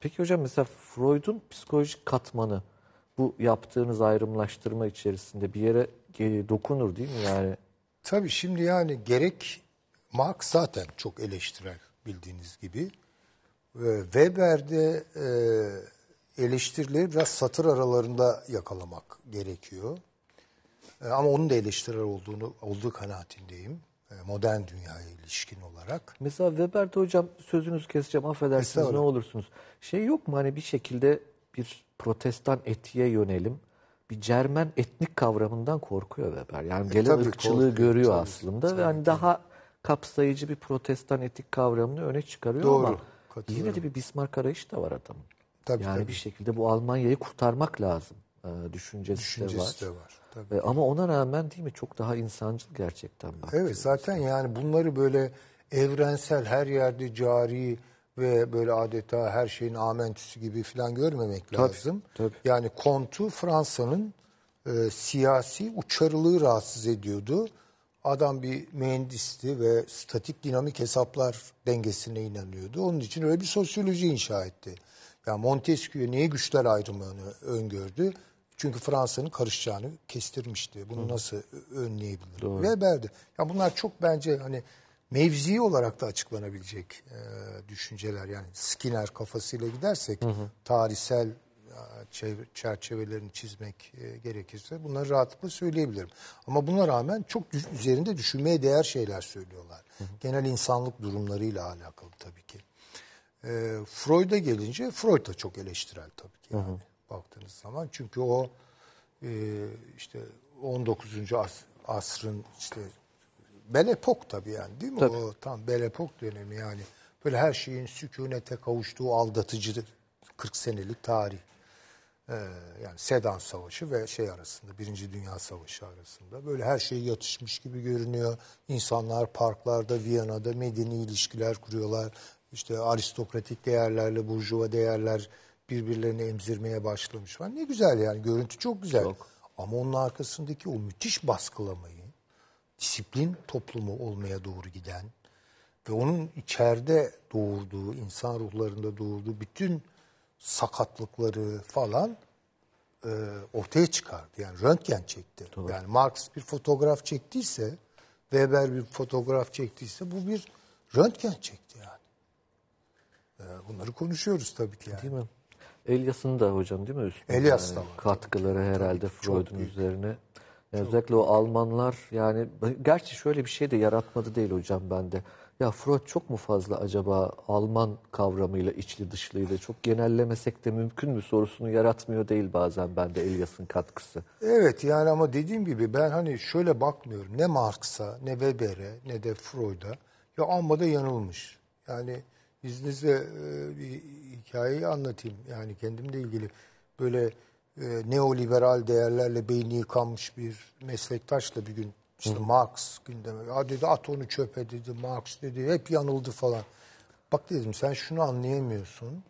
Peki hocam mesela Freud'un psikolojik katmanı bu yaptığınız ayrımlaştırma içerisinde bir yere dokunur değil mi yani? Tabii şimdi yani gerek Marx zaten çok eleştirel bildiğiniz gibi. Ee, Weber'de e, eleştirileri biraz satır aralarında yakalamak gerekiyor. Ee, ama onun da eleştirel olduğunu olduğu kanaatindeyim. E, modern dünyaya ilişkin olarak. Mesela Weber'de hocam sözünüzü keseceğim affedersiniz ne olursunuz. Şey yok mu hani bir şekilde bir protestan etiğe yönelim. Bir Cermen etnik kavramından korkuyor Weber. Yani e, gelen ırkçılığı korkuyor, görüyor tabii, aslında. Tabii, ve hani tabii. daha kapsayıcı bir protestan etik kavramını öne çıkarıyor Doğru, ama yine de bir Bismarck arayışı da var adamın. Tabii, yani tabii. bir şekilde bu Almanya'yı kurtarmak lazım e, düşüncesi, düşüncesi de var. De var tabii. E, ama ona rağmen değil mi çok daha insancıl gerçekten bak. Evet zaten yani bunları böyle evrensel her yerde cari ve böyle adeta her şeyin amentüsü gibi falan görmemek tabii, lazım. Tabii. Yani kontu Fransa'nın e, siyasi uçarılığı rahatsız ediyordu. Adam bir mühendisti ve statik dinamik hesaplar dengesine inanıyordu. Onun için öyle bir sosyoloji inşa etti. Yani Montesquieu niye güçler ayrımını öngördü? Çünkü Fransa'nın karışacağını kestirmişti. Bunu Hı. nasıl önleyebilir? Doğru. Weber'di. Yani bunlar çok bence hani mevzi olarak da açıklanabilecek e, düşünceler. Yani Skinner kafasıyla gidersek hı hı. tarihsel e, çerçevelerini çizmek e, gerekirse bunları rahatlıkla söyleyebilirim. Ama buna rağmen çok üzerinde düşünmeye değer şeyler söylüyorlar. Genel insanlık durumlarıyla alakalı tabii ki. E, Freud'a gelince Freud da çok eleştirel tabii ki yani baktığınız zaman. Çünkü o işte 19. As asrın işte Belepok tabii yani değil mi? Tabii. O tam Belepok dönemi yani. Böyle her şeyin sükunete kavuştuğu aldatıcı 40 senelik tarih. Ee, yani Sedan Savaşı ve şey arasında Birinci Dünya Savaşı arasında böyle her şey yatışmış gibi görünüyor. İnsanlar parklarda, Viyana'da medeni ilişkiler kuruyorlar. İşte aristokratik değerlerle burjuva değerler birbirlerini emzirmeye başlamış var Ne güzel yani görüntü çok güzel. Çok. Ama onun arkasındaki o müthiş baskılamayı, disiplin toplumu olmaya doğru giden ve onun içeride doğurduğu, insan ruhlarında doğurduğu bütün sakatlıkları falan e, ortaya çıkardı. Yani röntgen çekti. Doğru. Yani Marx bir fotoğraf çektiyse, Weber bir fotoğraf çektiyse bu bir röntgen çekti yani. E, bunları konuşuyoruz tabii ki yani. Değil mi? Elias'ın da hocam değil mi üstüne? Elias da var. Katkıları herhalde Freud'un üzerine. Yani özellikle o Almanlar yani gerçi şöyle bir şey de yaratmadı değil hocam bende. Ya Freud çok mu fazla acaba Alman kavramıyla içli dışlıyla çok genellemesek de mümkün mü sorusunu yaratmıyor değil bazen bende Elias'ın katkısı. Evet yani ama dediğim gibi ben hani şöyle bakmıyorum ne Marx'a ne Weber'e ne de Freud'a ya amma da yanılmış. Yani izninizle e, bir hikayeyi anlatayım yani kendimle ilgili böyle e, neoliberal değerlerle beyni yıkanmış bir meslektaşla bir gün işte Hı. Marx gündeme. Ya dedi at onu çöpe dedi. Marx dedi. Hep yanıldı falan. Bak dedim sen şunu anlayamıyorsun.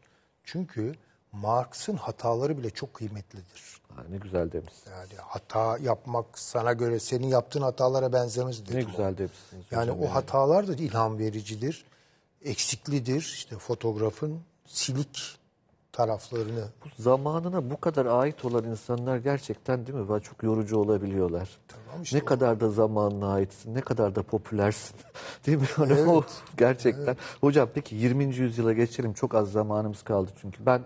Çünkü Marx'ın hataları bile çok kıymetlidir. Ha, ne güzel demişsin. Yani hata yapmak sana göre senin yaptığın hatalara benzemez dedim. Ne güzel demişsiniz. Yani o hatalar da ilham vericidir. Eksiklidir. İşte fotoğrafın silik taraflarını. Bu zamanına bu kadar ait olan insanlar gerçekten değil mi? Ben çok yorucu olabiliyorlar. Tamam işte ne o. kadar da zamanına aitsin, ne kadar da popülersin. [LAUGHS] değil mi? [LAUGHS] Evet. o gerçekten. Evet. Hocam peki 20. yüzyıla geçelim. Çok az zamanımız kaldı çünkü. Ben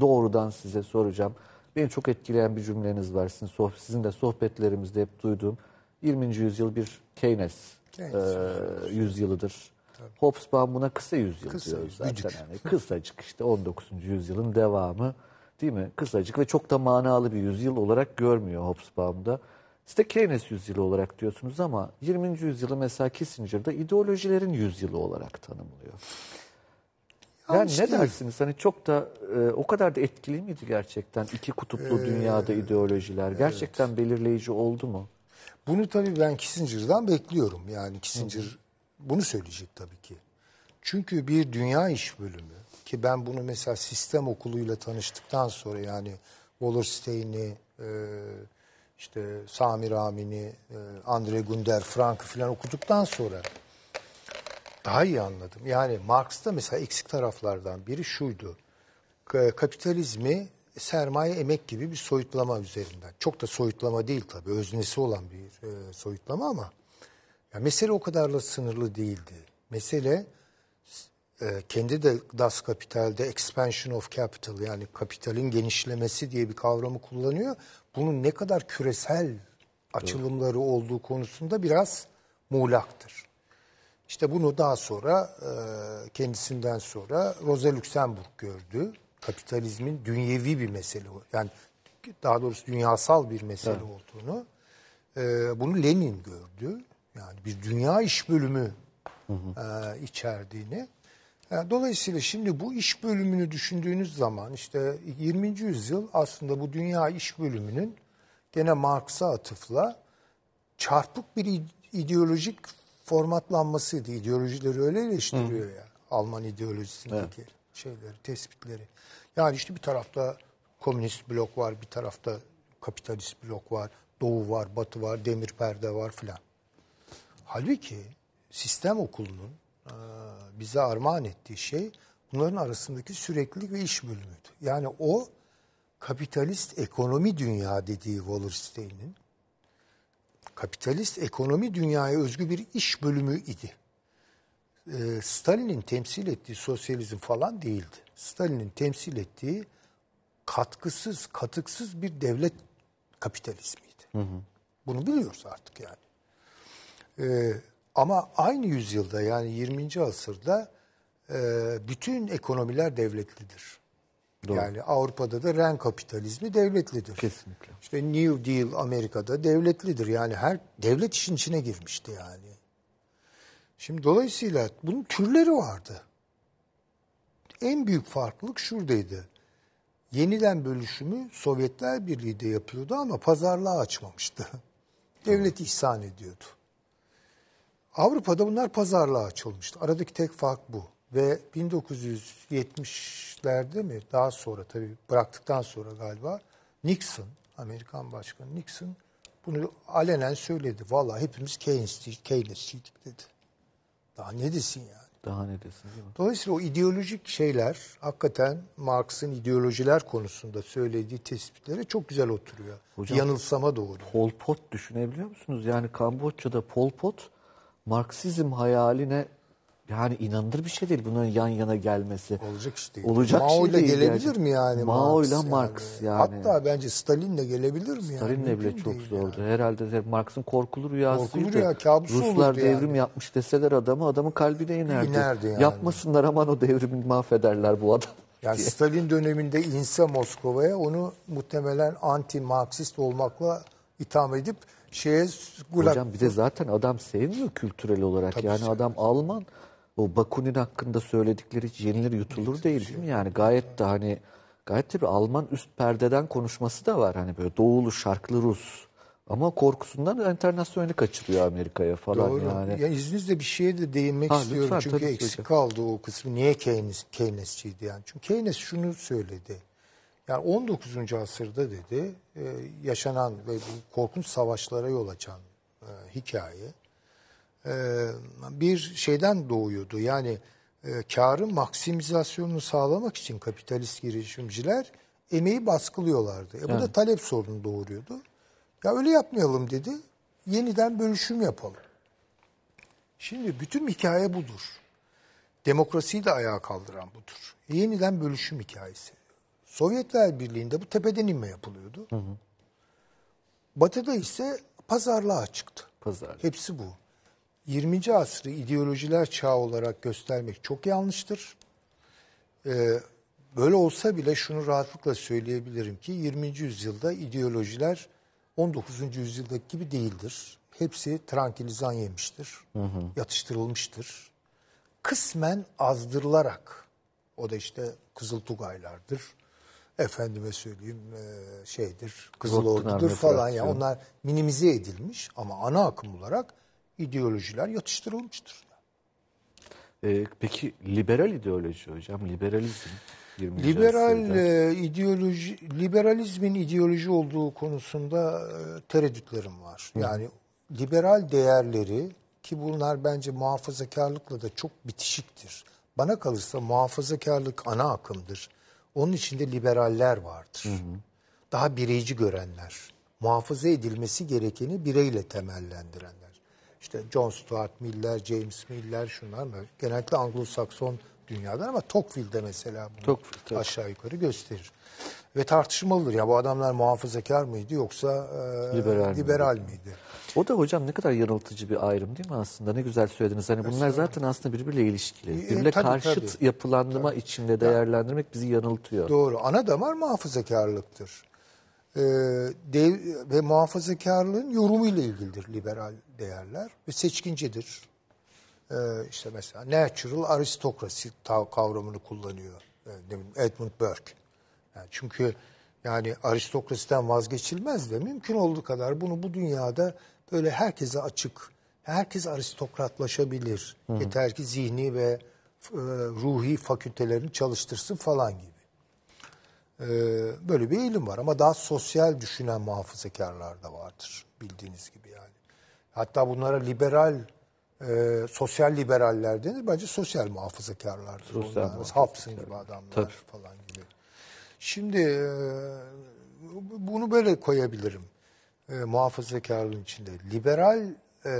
doğrudan size soracağım. Beni çok etkileyen bir cümleniz var. Sizin, soh sizin de sohbetlerimizde hep duyduğum 20. yüzyıl bir Keynes, Keynes. E, yüzyılıdır Tabii. Hobsbawm buna kısa yüzyıl kısa, diyoruz zaten. Yani kısacık işte 19. yüzyılın devamı değil mi? Kısacık ve çok da manalı bir yüzyıl olarak görmüyor Hobsbawm'da. Siz de Keynes yüzyılı olarak diyorsunuz ama 20. yüzyılı mesela Kissinger'da ideolojilerin yüzyılı olarak tanımlıyor. Yani Yanlış ne dersiniz? Hani çok da e, o kadar da etkili miydi gerçekten iki kutuplu ee, dünyada ideolojiler? Gerçekten evet. belirleyici oldu mu? Bunu tabii ben Kissinger'dan bekliyorum. Yani Kissinger bunu söyleyecek tabii ki. Çünkü bir dünya iş bölümü ki ben bunu mesela sistem okuluyla tanıştıktan sonra yani Wallerstein'i, e, işte Sami Ramin'i, e, Andre Gunder, Frank'ı falan okuduktan sonra daha iyi anladım. Yani Marx'ta mesela eksik taraflardan biri şuydu. Kapitalizmi sermaye emek gibi bir soyutlama üzerinden. Çok da soyutlama değil tabii. Öznesi olan bir e, soyutlama ama yani mesele o kadarla sınırlı değildi. Mesele e, kendi de Das Kapital'de expansion of capital yani kapitalin genişlemesi diye bir kavramı kullanıyor. Bunun ne kadar küresel açılımları olduğu konusunda biraz muğlaktır. İşte bunu daha sonra e, kendisinden sonra Rosa Luxemburg gördü. Kapitalizmin dünyevi bir mesele yani daha doğrusu dünyasal bir mesele evet. olduğunu. E, bunu Lenin gördü yani bir dünya iş bölümü hı hı. E, içerdiğini. E, dolayısıyla şimdi bu iş bölümünü düşündüğünüz zaman işte 20. yüzyıl aslında bu dünya iş bölümünün gene Marx'a atıfla çarpık bir ideolojik formatlanmasıydı. İdeolojileri öyle eleştiriyor Hı. ya. Alman ideolojisindeki evet. şeyleri, tespitleri. Yani işte bir tarafta komünist blok var, bir tarafta kapitalist blok var, doğu var, batı var, demir perde var filan. Halbuki sistem okulunun e, bize armağan ettiği şey bunların arasındaki süreklilik ve iş bölümüydü. Yani o kapitalist ekonomi dünya dediği Wallerstein'in kapitalist ekonomi dünyaya özgü bir iş bölümü idi. E, Stalin'in temsil ettiği sosyalizm falan değildi. Stalin'in temsil ettiği katkısız, katıksız bir devlet kapitalizmiydi. Hı hı. Bunu biliyoruz artık yani. E, ama aynı yüzyılda yani 20. asırda e, bütün ekonomiler devletlidir. Doğru. Yani Avrupa'da da ren kapitalizmi devletlidir. Kesinlikle. İşte New Deal Amerika'da devletlidir. Yani her devlet işin içine girmişti yani. Şimdi dolayısıyla bunun türleri vardı. En büyük farklılık şuradaydı. Yeniden bölüşümü Sovyetler Birliği de yapıyordu ama pazarlığa açmamıştı. [LAUGHS] Devlet ihsan ediyordu. Avrupa'da bunlar pazarlığa açılmıştı. Aradaki tek fark bu. Ve 1970'lerde mi daha sonra tabii bıraktıktan sonra galiba Nixon, Amerikan Başkanı Nixon bunu alenen söyledi. Valla hepimiz Keynesçiydik Keynes dedi. Daha ne desin yani? Daha ne desin değil mi? Dolayısıyla o ideolojik şeyler hakikaten Marx'ın ideolojiler konusunda söylediği tespitlere çok güzel oturuyor. Hocam, Yanılsama doğru. Pol Pot düşünebiliyor musunuz? Yani Kamboçya'da Pol Pot Marksizm hayaline yani inanılır bir şey değil bunun yan yana gelmesi. Olacak iş Olacak Mao şey ile gelebilir yani. mi yani? Mao ile Marx, yani. yani. Hatta bence Stalin'le gelebilir mi Stalin'le yani? Stalin'le bile çok zordu. Yani. Herhalde Marx'ın korkulu rüyasıydı. Korkulu rüya kabusu Ruslar devrim yani. yapmış deseler adamı adamın kalbine inerdi. İnerdi yani. Yapmasınlar aman o devrimi mahvederler bu adam. [LAUGHS] Yani Stalin döneminde inse Moskova'ya onu muhtemelen anti-Marksist olmakla itham edip şeye gulag... Hocam bir de zaten adam sevmiyor kültürel olarak. Tabii yani sevmiyor. adam Alman. O Bakunin hakkında söyledikleri hiç yenilir yutulur değil şey değil mi? Yani gayet de hani gayet de bir Alman üst perdeden konuşması da var. Hani böyle doğulu şarklı Rus. Ama korkusundan internasyoneli kaçırıyor Amerika'ya falan Doğru. yani. Ya izninizle bir şeye de değinmek ha, istiyorum. Lütfen, Çünkü eksik hocam. kaldı o kısmı. Niye Keynes, Keynesçiydi yani? Çünkü Keynes şunu söyledi. Yani 19. asırda dedi e, yaşanan ve bu korkunç savaşlara yol açan e, hikaye e, bir şeyden doğuyordu. Yani e, karın maksimizasyonunu sağlamak için kapitalist girişimciler emeği baskılıyorlardı. E, bu da talep sorunu doğuruyordu. Ya öyle yapmayalım dedi. Yeniden bölüşüm yapalım. Şimdi bütün hikaye budur. Demokrasiyi de ayağa kaldıran budur. Yeniden bölüşüm hikayesi. Sovyetler Birliği'nde bu tepeden inme yapılıyordu. Hı hı. Batı'da ise pazarlığa çıktı. Pazarlık. Hepsi bu. 20. asrı ideolojiler çağı olarak göstermek çok yanlıştır. Ee, böyle olsa bile şunu rahatlıkla söyleyebilirim ki 20. yüzyılda ideolojiler 19. yüzyıldaki gibi değildir. Hepsi trankilizan yemiştir, hı hı. yatıştırılmıştır. Kısmen azdırılarak, o da işte Kızıl Tugaylardır, efendime söyleyeyim e, şeydir, Kızıl Ordu'dur falan. Yani onlar minimize edilmiş ama ana akım olarak ideolojiler yatıştırılmıştır. E, peki liberal ideoloji hocam, liberalizm Liberal e, ideoloji, liberalizmin ideoloji olduğu konusunda e, tereddütlerim var. Hı. Yani liberal değerleri ki bunlar bence muhafazakarlıkla da çok bitişiktir. Bana kalırsa muhafazakarlık ana akımdır. Onun içinde liberaller vardır. Hı hı. Daha bireyci görenler. Muhafaza edilmesi gerekeni bireyle temellendirenler. İşte John Stuart Miller, James Miller, şunlar mı? Genellikle Anglo-Sakson dünyadan ama Tocqueville'de mesela bunu Tocqueville, tabii. aşağı yukarı gösterir. Ve tartışmalıdır ya bu adamlar muhafazakar mıydı yoksa e, liberal, liberal miydi? miydi? O da hocam ne kadar yanıltıcı bir ayrım değil mi aslında? Ne güzel söylediniz. Hani bunlar zaten aslında birbiriyle ilişkili. E, e, Birbirine e, tabii, karşıt tabii. yapılanma tabii. içinde değerlendirmek bizi yanıltıyor. Doğru. Ana damar muhafazakarlıktır. Ee, dev, ve muhafazakarlığın yorumu ile ilgilidir liberal değerler ve seçkincidir. Ee, işte mesela natural aristokrasi kavramını kullanıyor e, Edmund Burke. Yani çünkü yani aristokrasiden vazgeçilmez ve mümkün olduğu kadar bunu bu dünyada böyle herkese açık, herkes aristokratlaşabilir. Hı Yeter ki zihni ve e, ruhi fakültelerini çalıştırsın falan gibi. Ee, böyle bir eğilim var ama daha sosyal düşünen muhafazakarlar da vardır bildiğiniz gibi yani. Hatta bunlara liberal e, sosyal liberaller denir. Bence sosyal muhafazakarlardır. Sosyal onlar. Muhafazakar. gibi adamlar Tabii. falan gibi. Şimdi e, bunu böyle koyabilirim. E, muhafazakarlığın içinde. Liberal e,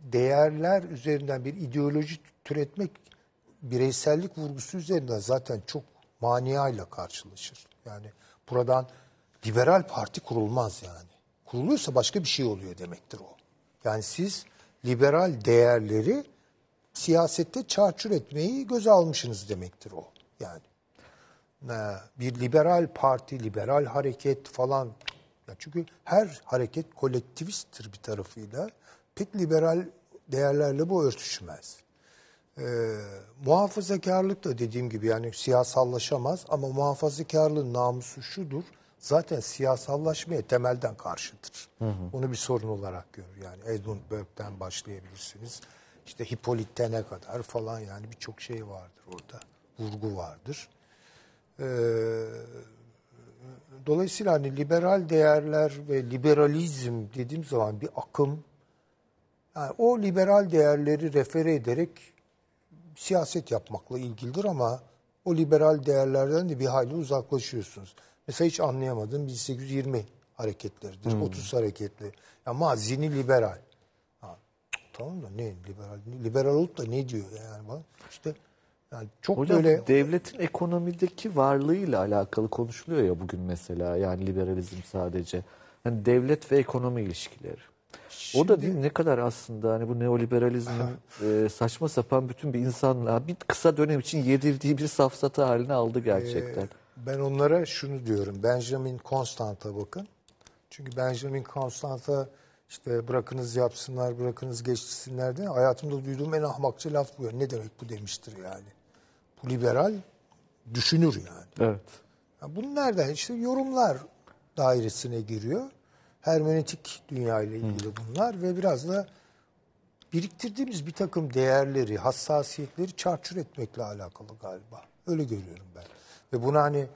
değerler üzerinden bir ideoloji türetmek bireysellik vurgusu üzerinden zaten çok maniayla karşılaşır. Yani buradan liberal parti kurulmaz yani. Kuruluyorsa başka bir şey oluyor demektir o. Yani siz liberal değerleri siyasette çarçur etmeyi göze almışsınız demektir o. Yani e, bir liberal parti, liberal hareket falan. Ya çünkü her hareket kolektivisttir bir tarafıyla. Pek liberal değerlerle bu örtüşmez. Ee, muhafazakarlık da dediğim gibi yani siyasallaşamaz ama muhafazakarlığın namusu şudur zaten siyasallaşmaya temelden karşıdır. Hı hı. Onu bir sorun olarak görür. Yani Edmund Burke'den başlayabilirsiniz. İşte Hippolyten'e kadar falan yani birçok şey vardır orada. Vurgu vardır. Ee, dolayısıyla hani liberal değerler ve liberalizm dediğim zaman bir akım yani o liberal değerleri refere ederek siyaset yapmakla ilgilidir ama o liberal değerlerden de bir hayli uzaklaşıyorsunuz. Mesela hiç anlayamadığım 1820 hareketleridir. Hmm. 30 hareketli. Ya mazini liberal. Ha, tamam da ne liberal? Liberal olup da ne diyor yani İşte yani çok Hocam, böyle devletin ekonomideki varlığıyla alakalı konuşuluyor ya bugün mesela yani liberalizm sadece. Yani devlet ve ekonomi ilişkileri. Şimdi, o da değil ne kadar aslında hani bu neoliberalizmin e, saçma sapan bütün bir insanlığa bir kısa dönem için yedirdiği bir safsata haline aldı gerçekten. E, ben onlara şunu diyorum. Benjamin Constant'a bakın. Çünkü Benjamin Constant'a işte bırakınız yapsınlar, bırakınız geçsinler de hayatımda duyduğum en ahmakça laf bu. Ne demek bu demiştir yani. Bu liberal düşünür yani. Evet. Ya bunu nereden? İşte yorumlar dairesine giriyor. Hermenetik dünyayla ilgili Hı. bunlar ve biraz da biriktirdiğimiz bir takım değerleri, hassasiyetleri çarçur etmekle alakalı galiba. Öyle görüyorum ben. Ve buna hani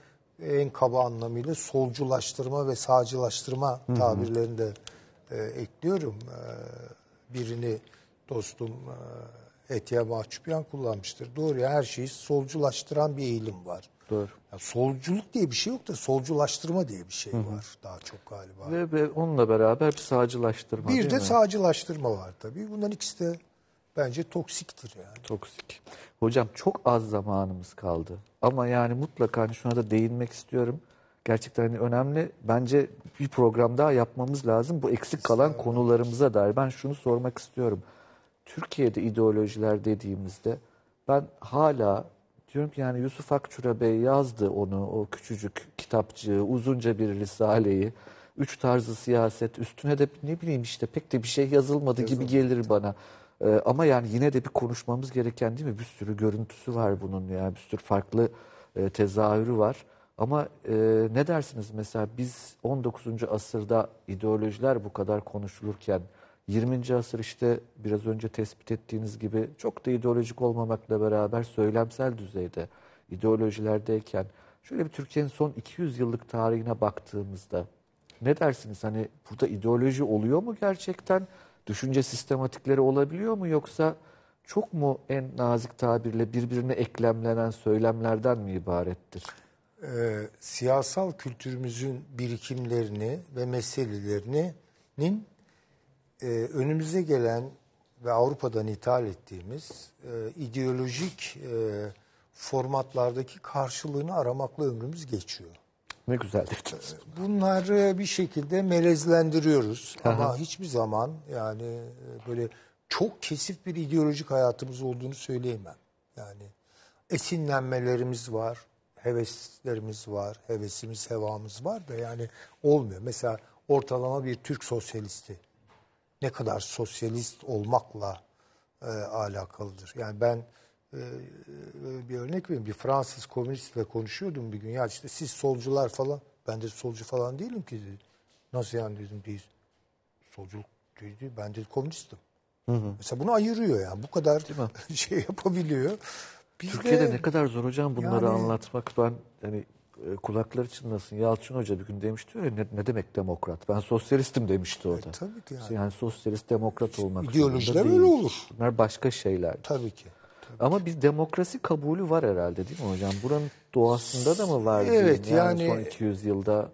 en kaba anlamıyla solculaştırma ve sağcılaştırma Hı-hı. tabirlerini de e, ekliyorum. E, birini dostum e, Etiye Mahçupyan kullanmıştır. Doğru ya her şeyi solculaştıran bir eğilim var. Doğru. Yani solculuk diye bir şey yok da solculaştırma diye bir şey Hı-hı. var daha çok galiba. Ve, ve onunla beraber bir sağcılaştırma Bir de mi? sağcılaştırma var tabii. Bunların ikisi de bence toksiktir yani. Toksik. Hocam çok az zamanımız kaldı. Ama yani mutlaka hani şuna da değinmek istiyorum. Gerçekten hani önemli. Bence bir program daha yapmamız lazım. Bu eksik kalan konularımıza dair. Ben şunu sormak istiyorum. Türkiye'de ideolojiler dediğimizde ben hala diyorum ki yani Yusuf Akçura Bey yazdı onu o küçücük kitapçığı uzunca bir risaleyi üç tarzı siyaset üstüne de ne bileyim işte pek de bir şey yazılmadı, yazılmadı. gibi gelir bana. Ee, ama yani yine de bir konuşmamız gereken değil mi? Bir sürü görüntüsü var bunun yani bir sürü farklı e, tezahürü var. Ama e, ne dersiniz mesela biz 19. asırda ideolojiler bu kadar konuşulurken 20. asır işte biraz önce tespit ettiğiniz gibi çok da ideolojik olmamakla beraber söylemsel düzeyde ideolojilerdeyken şöyle bir Türkiye'nin son 200 yıllık tarihine baktığımızda ne dersiniz? Hani burada ideoloji oluyor mu gerçekten? düşünce sistematikleri olabiliyor mu yoksa çok mu en nazik tabirle birbirine eklemlenen söylemlerden mi ibarettir? Ee, siyasal kültürümüzün birikimlerini ve meselelerinin e, önümüze gelen ve Avrupa'dan ithal ettiğimiz e, ideolojik e, formatlardaki karşılığını aramakla ömrümüz geçiyor. Ne güzel dediniz. Ee, bunları bir şekilde melezlendiriyoruz ama hiçbir zaman yani e, böyle çok kesif bir ideolojik hayatımız olduğunu söyleyemem. Yani esinlenmelerimiz var, heveslerimiz var, hevesimiz, hevamız var da yani olmuyor. Mesela ortalama bir Türk sosyalisti ne kadar sosyalist olmakla e, alakalıdır. Yani ben ee, e, bir örnek vereyim. Bir Fransız komünistle konuşuyordum bir gün. Ya işte siz solcular falan. Ben de solcu falan değilim ki dedi. Nasıl yani dedim değil. Solculuk dedi. Ben de komünistim. Hı hı. Mesela bunu ayırıyor yani. Bu kadar [LAUGHS] şey yapabiliyor. Biz Türkiye'de de, ne kadar zor hocam bunları yani, anlatmak. Ben yani e, kulaklar için çınlasın. Yalçın Hoca bir gün demişti öyle ne, ne demek demokrat? Ben sosyalistim demişti o e, da. E, tabii ki yani. Yani sosyalist demokrat olmak İdeolojiler zorunda olur. Bunlar başka şeyler. Tabii ki. Ama biz demokrasi kabulü var herhalde değil mi hocam? Buranın doğasında da mı var? Evet yani, yani son 200 yılda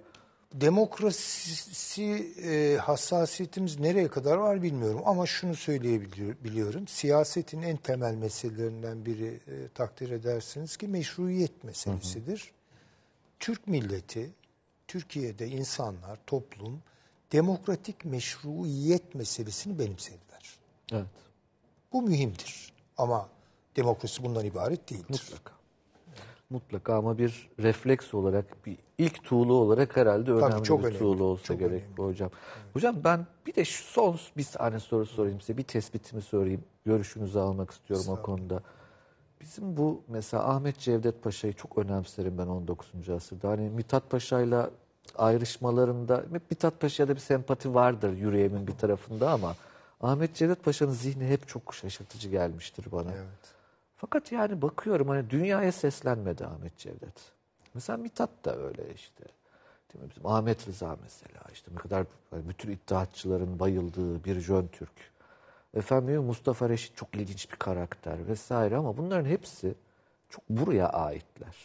demokrasi e, hassasiyetimiz nereye kadar var bilmiyorum ama şunu söyleyebiliyorum. Siyasetin en temel meselelerinden biri e, takdir edersiniz ki meşruiyet meselesidir. Hı hı. Türk milleti, Türkiye'de insanlar, toplum demokratik meşruiyet meselesini benimsediler. Evet. Bu mühimdir. Ama Demokrasi bundan ibaret değildir. Mutlaka. Mutlaka ama bir refleks olarak, bir ilk tuğlu olarak herhalde önemli Tabii çok bir önemli. tuğlu olsa çok gerek önemli. hocam. Evet. Hocam ben bir de şu son bir tane soru sorayım size. Bir tespitimi sorayım. Görüşünüzü almak istiyorum o konuda. Bizim bu mesela Ahmet Cevdet Paşa'yı çok önemserim ben 19. asırda. Hani Mithat Paşa'yla ayrışmalarında Mithat Paşa'ya da bir sempati vardır yüreğimin bir tarafında ama Ahmet Cevdet Paşa'nın zihni hep çok şaşırtıcı gelmiştir bana. Evet. Fakat yani bakıyorum hani dünyaya seslenmedi Ahmet Cevdet. Mesela Mithat da öyle işte. Değil mi? Bizim Ahmet Rıza mesela işte ne kadar hani bütün iddiatçıların bayıldığı bir Jön Türk. Efendim Mustafa Reşit çok ilginç bir karakter vesaire ama bunların hepsi çok buraya aitler.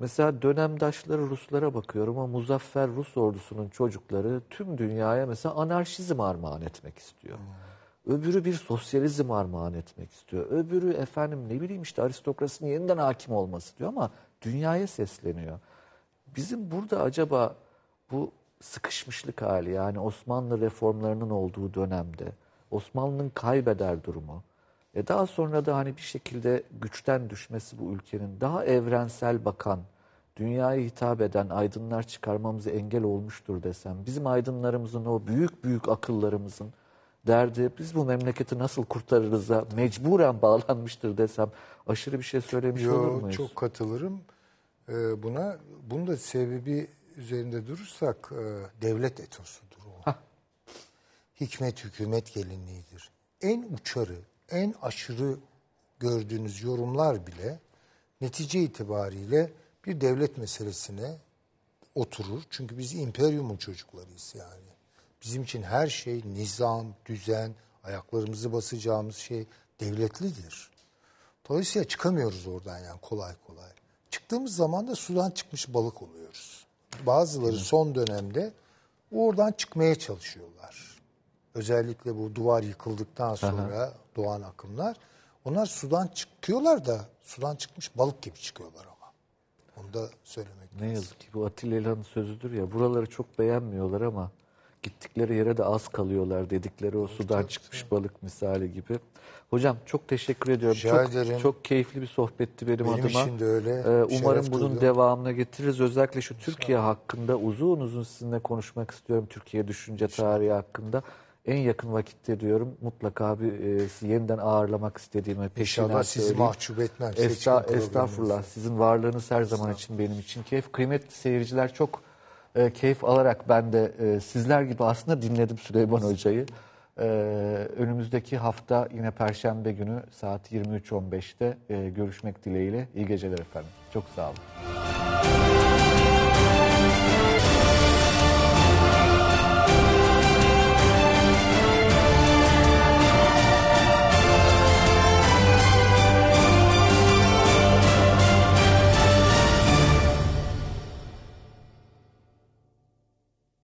Mesela dönemdaşları Ruslara bakıyorum ama Muzaffer Rus ordusunun çocukları tüm dünyaya mesela anarşizm armağan etmek istiyor. Hı. Öbürü bir sosyalizm armağan etmek istiyor. Öbürü efendim ne bileyim işte aristokrasinin yeniden hakim olması diyor ama dünyaya sesleniyor. Bizim burada acaba bu sıkışmışlık hali yani Osmanlı reformlarının olduğu dönemde Osmanlı'nın kaybeder durumu ve daha sonra da hani bir şekilde güçten düşmesi bu ülkenin daha evrensel bakan, dünyaya hitap eden aydınlar çıkarmamızı engel olmuştur desem, bizim aydınlarımızın o büyük büyük akıllarımızın derdi biz bu memleketi nasıl kurtarırız da mecburen bağlanmıştır desem aşırı bir şey söylemiş Yo, olur muyuz? Çok katılırım e, buna. Bunun da sebebi üzerinde durursak e, devlet etosudur o. Hah. Hikmet hükümet gelinliğidir. En uçarı, en aşırı gördüğünüz yorumlar bile netice itibariyle bir devlet meselesine oturur. Çünkü biz imperiumun çocuklarıyız yani. Bizim için her şey nizam, düzen, ayaklarımızı basacağımız şey devletlidir. Dolayısıyla çıkamıyoruz oradan yani kolay kolay. Çıktığımız zaman da sudan çıkmış balık oluyoruz. Bazıları son dönemde oradan çıkmaya çalışıyorlar. Özellikle bu duvar yıkıldıktan sonra Aha. doğan akımlar. Onlar sudan çıkıyorlar da sudan çıkmış balık gibi çıkıyorlar ama. Onu da söylemek Ne lazım. yazık ki bu Atilla İlhan'ın sözüdür ya. Buraları çok beğenmiyorlar ama gittikleri yere de az kalıyorlar dedikleri o sudan çıkmış balık misali gibi. Hocam çok teşekkür ediyorum. Rica çok, ederim. çok keyifli bir sohbetti benim, benim adıma. için de öyle. Ee, umarım bunun duydum. devamına getiririz. Özellikle şu Türkiye hakkında uzun uzun sizinle konuşmak istiyorum. Türkiye düşünce tarihi hakkında. En yakın vakitte diyorum mutlaka bir e, sizi yeniden ağırlamak istediğimi peşinden İnşallah sizi söyleyeyim. mahcup etmem. Esta, estağfurullah. Sizin varlığınız her zaman için benim için keyif. Kıymetli seyirciler çok e, keyif alarak ben de e, sizler gibi aslında dinledim Süleyman Hoca'yı. E, önümüzdeki hafta yine Perşembe günü saat 23.15'te e, görüşmek dileğiyle. İyi geceler efendim. Çok sağ olun.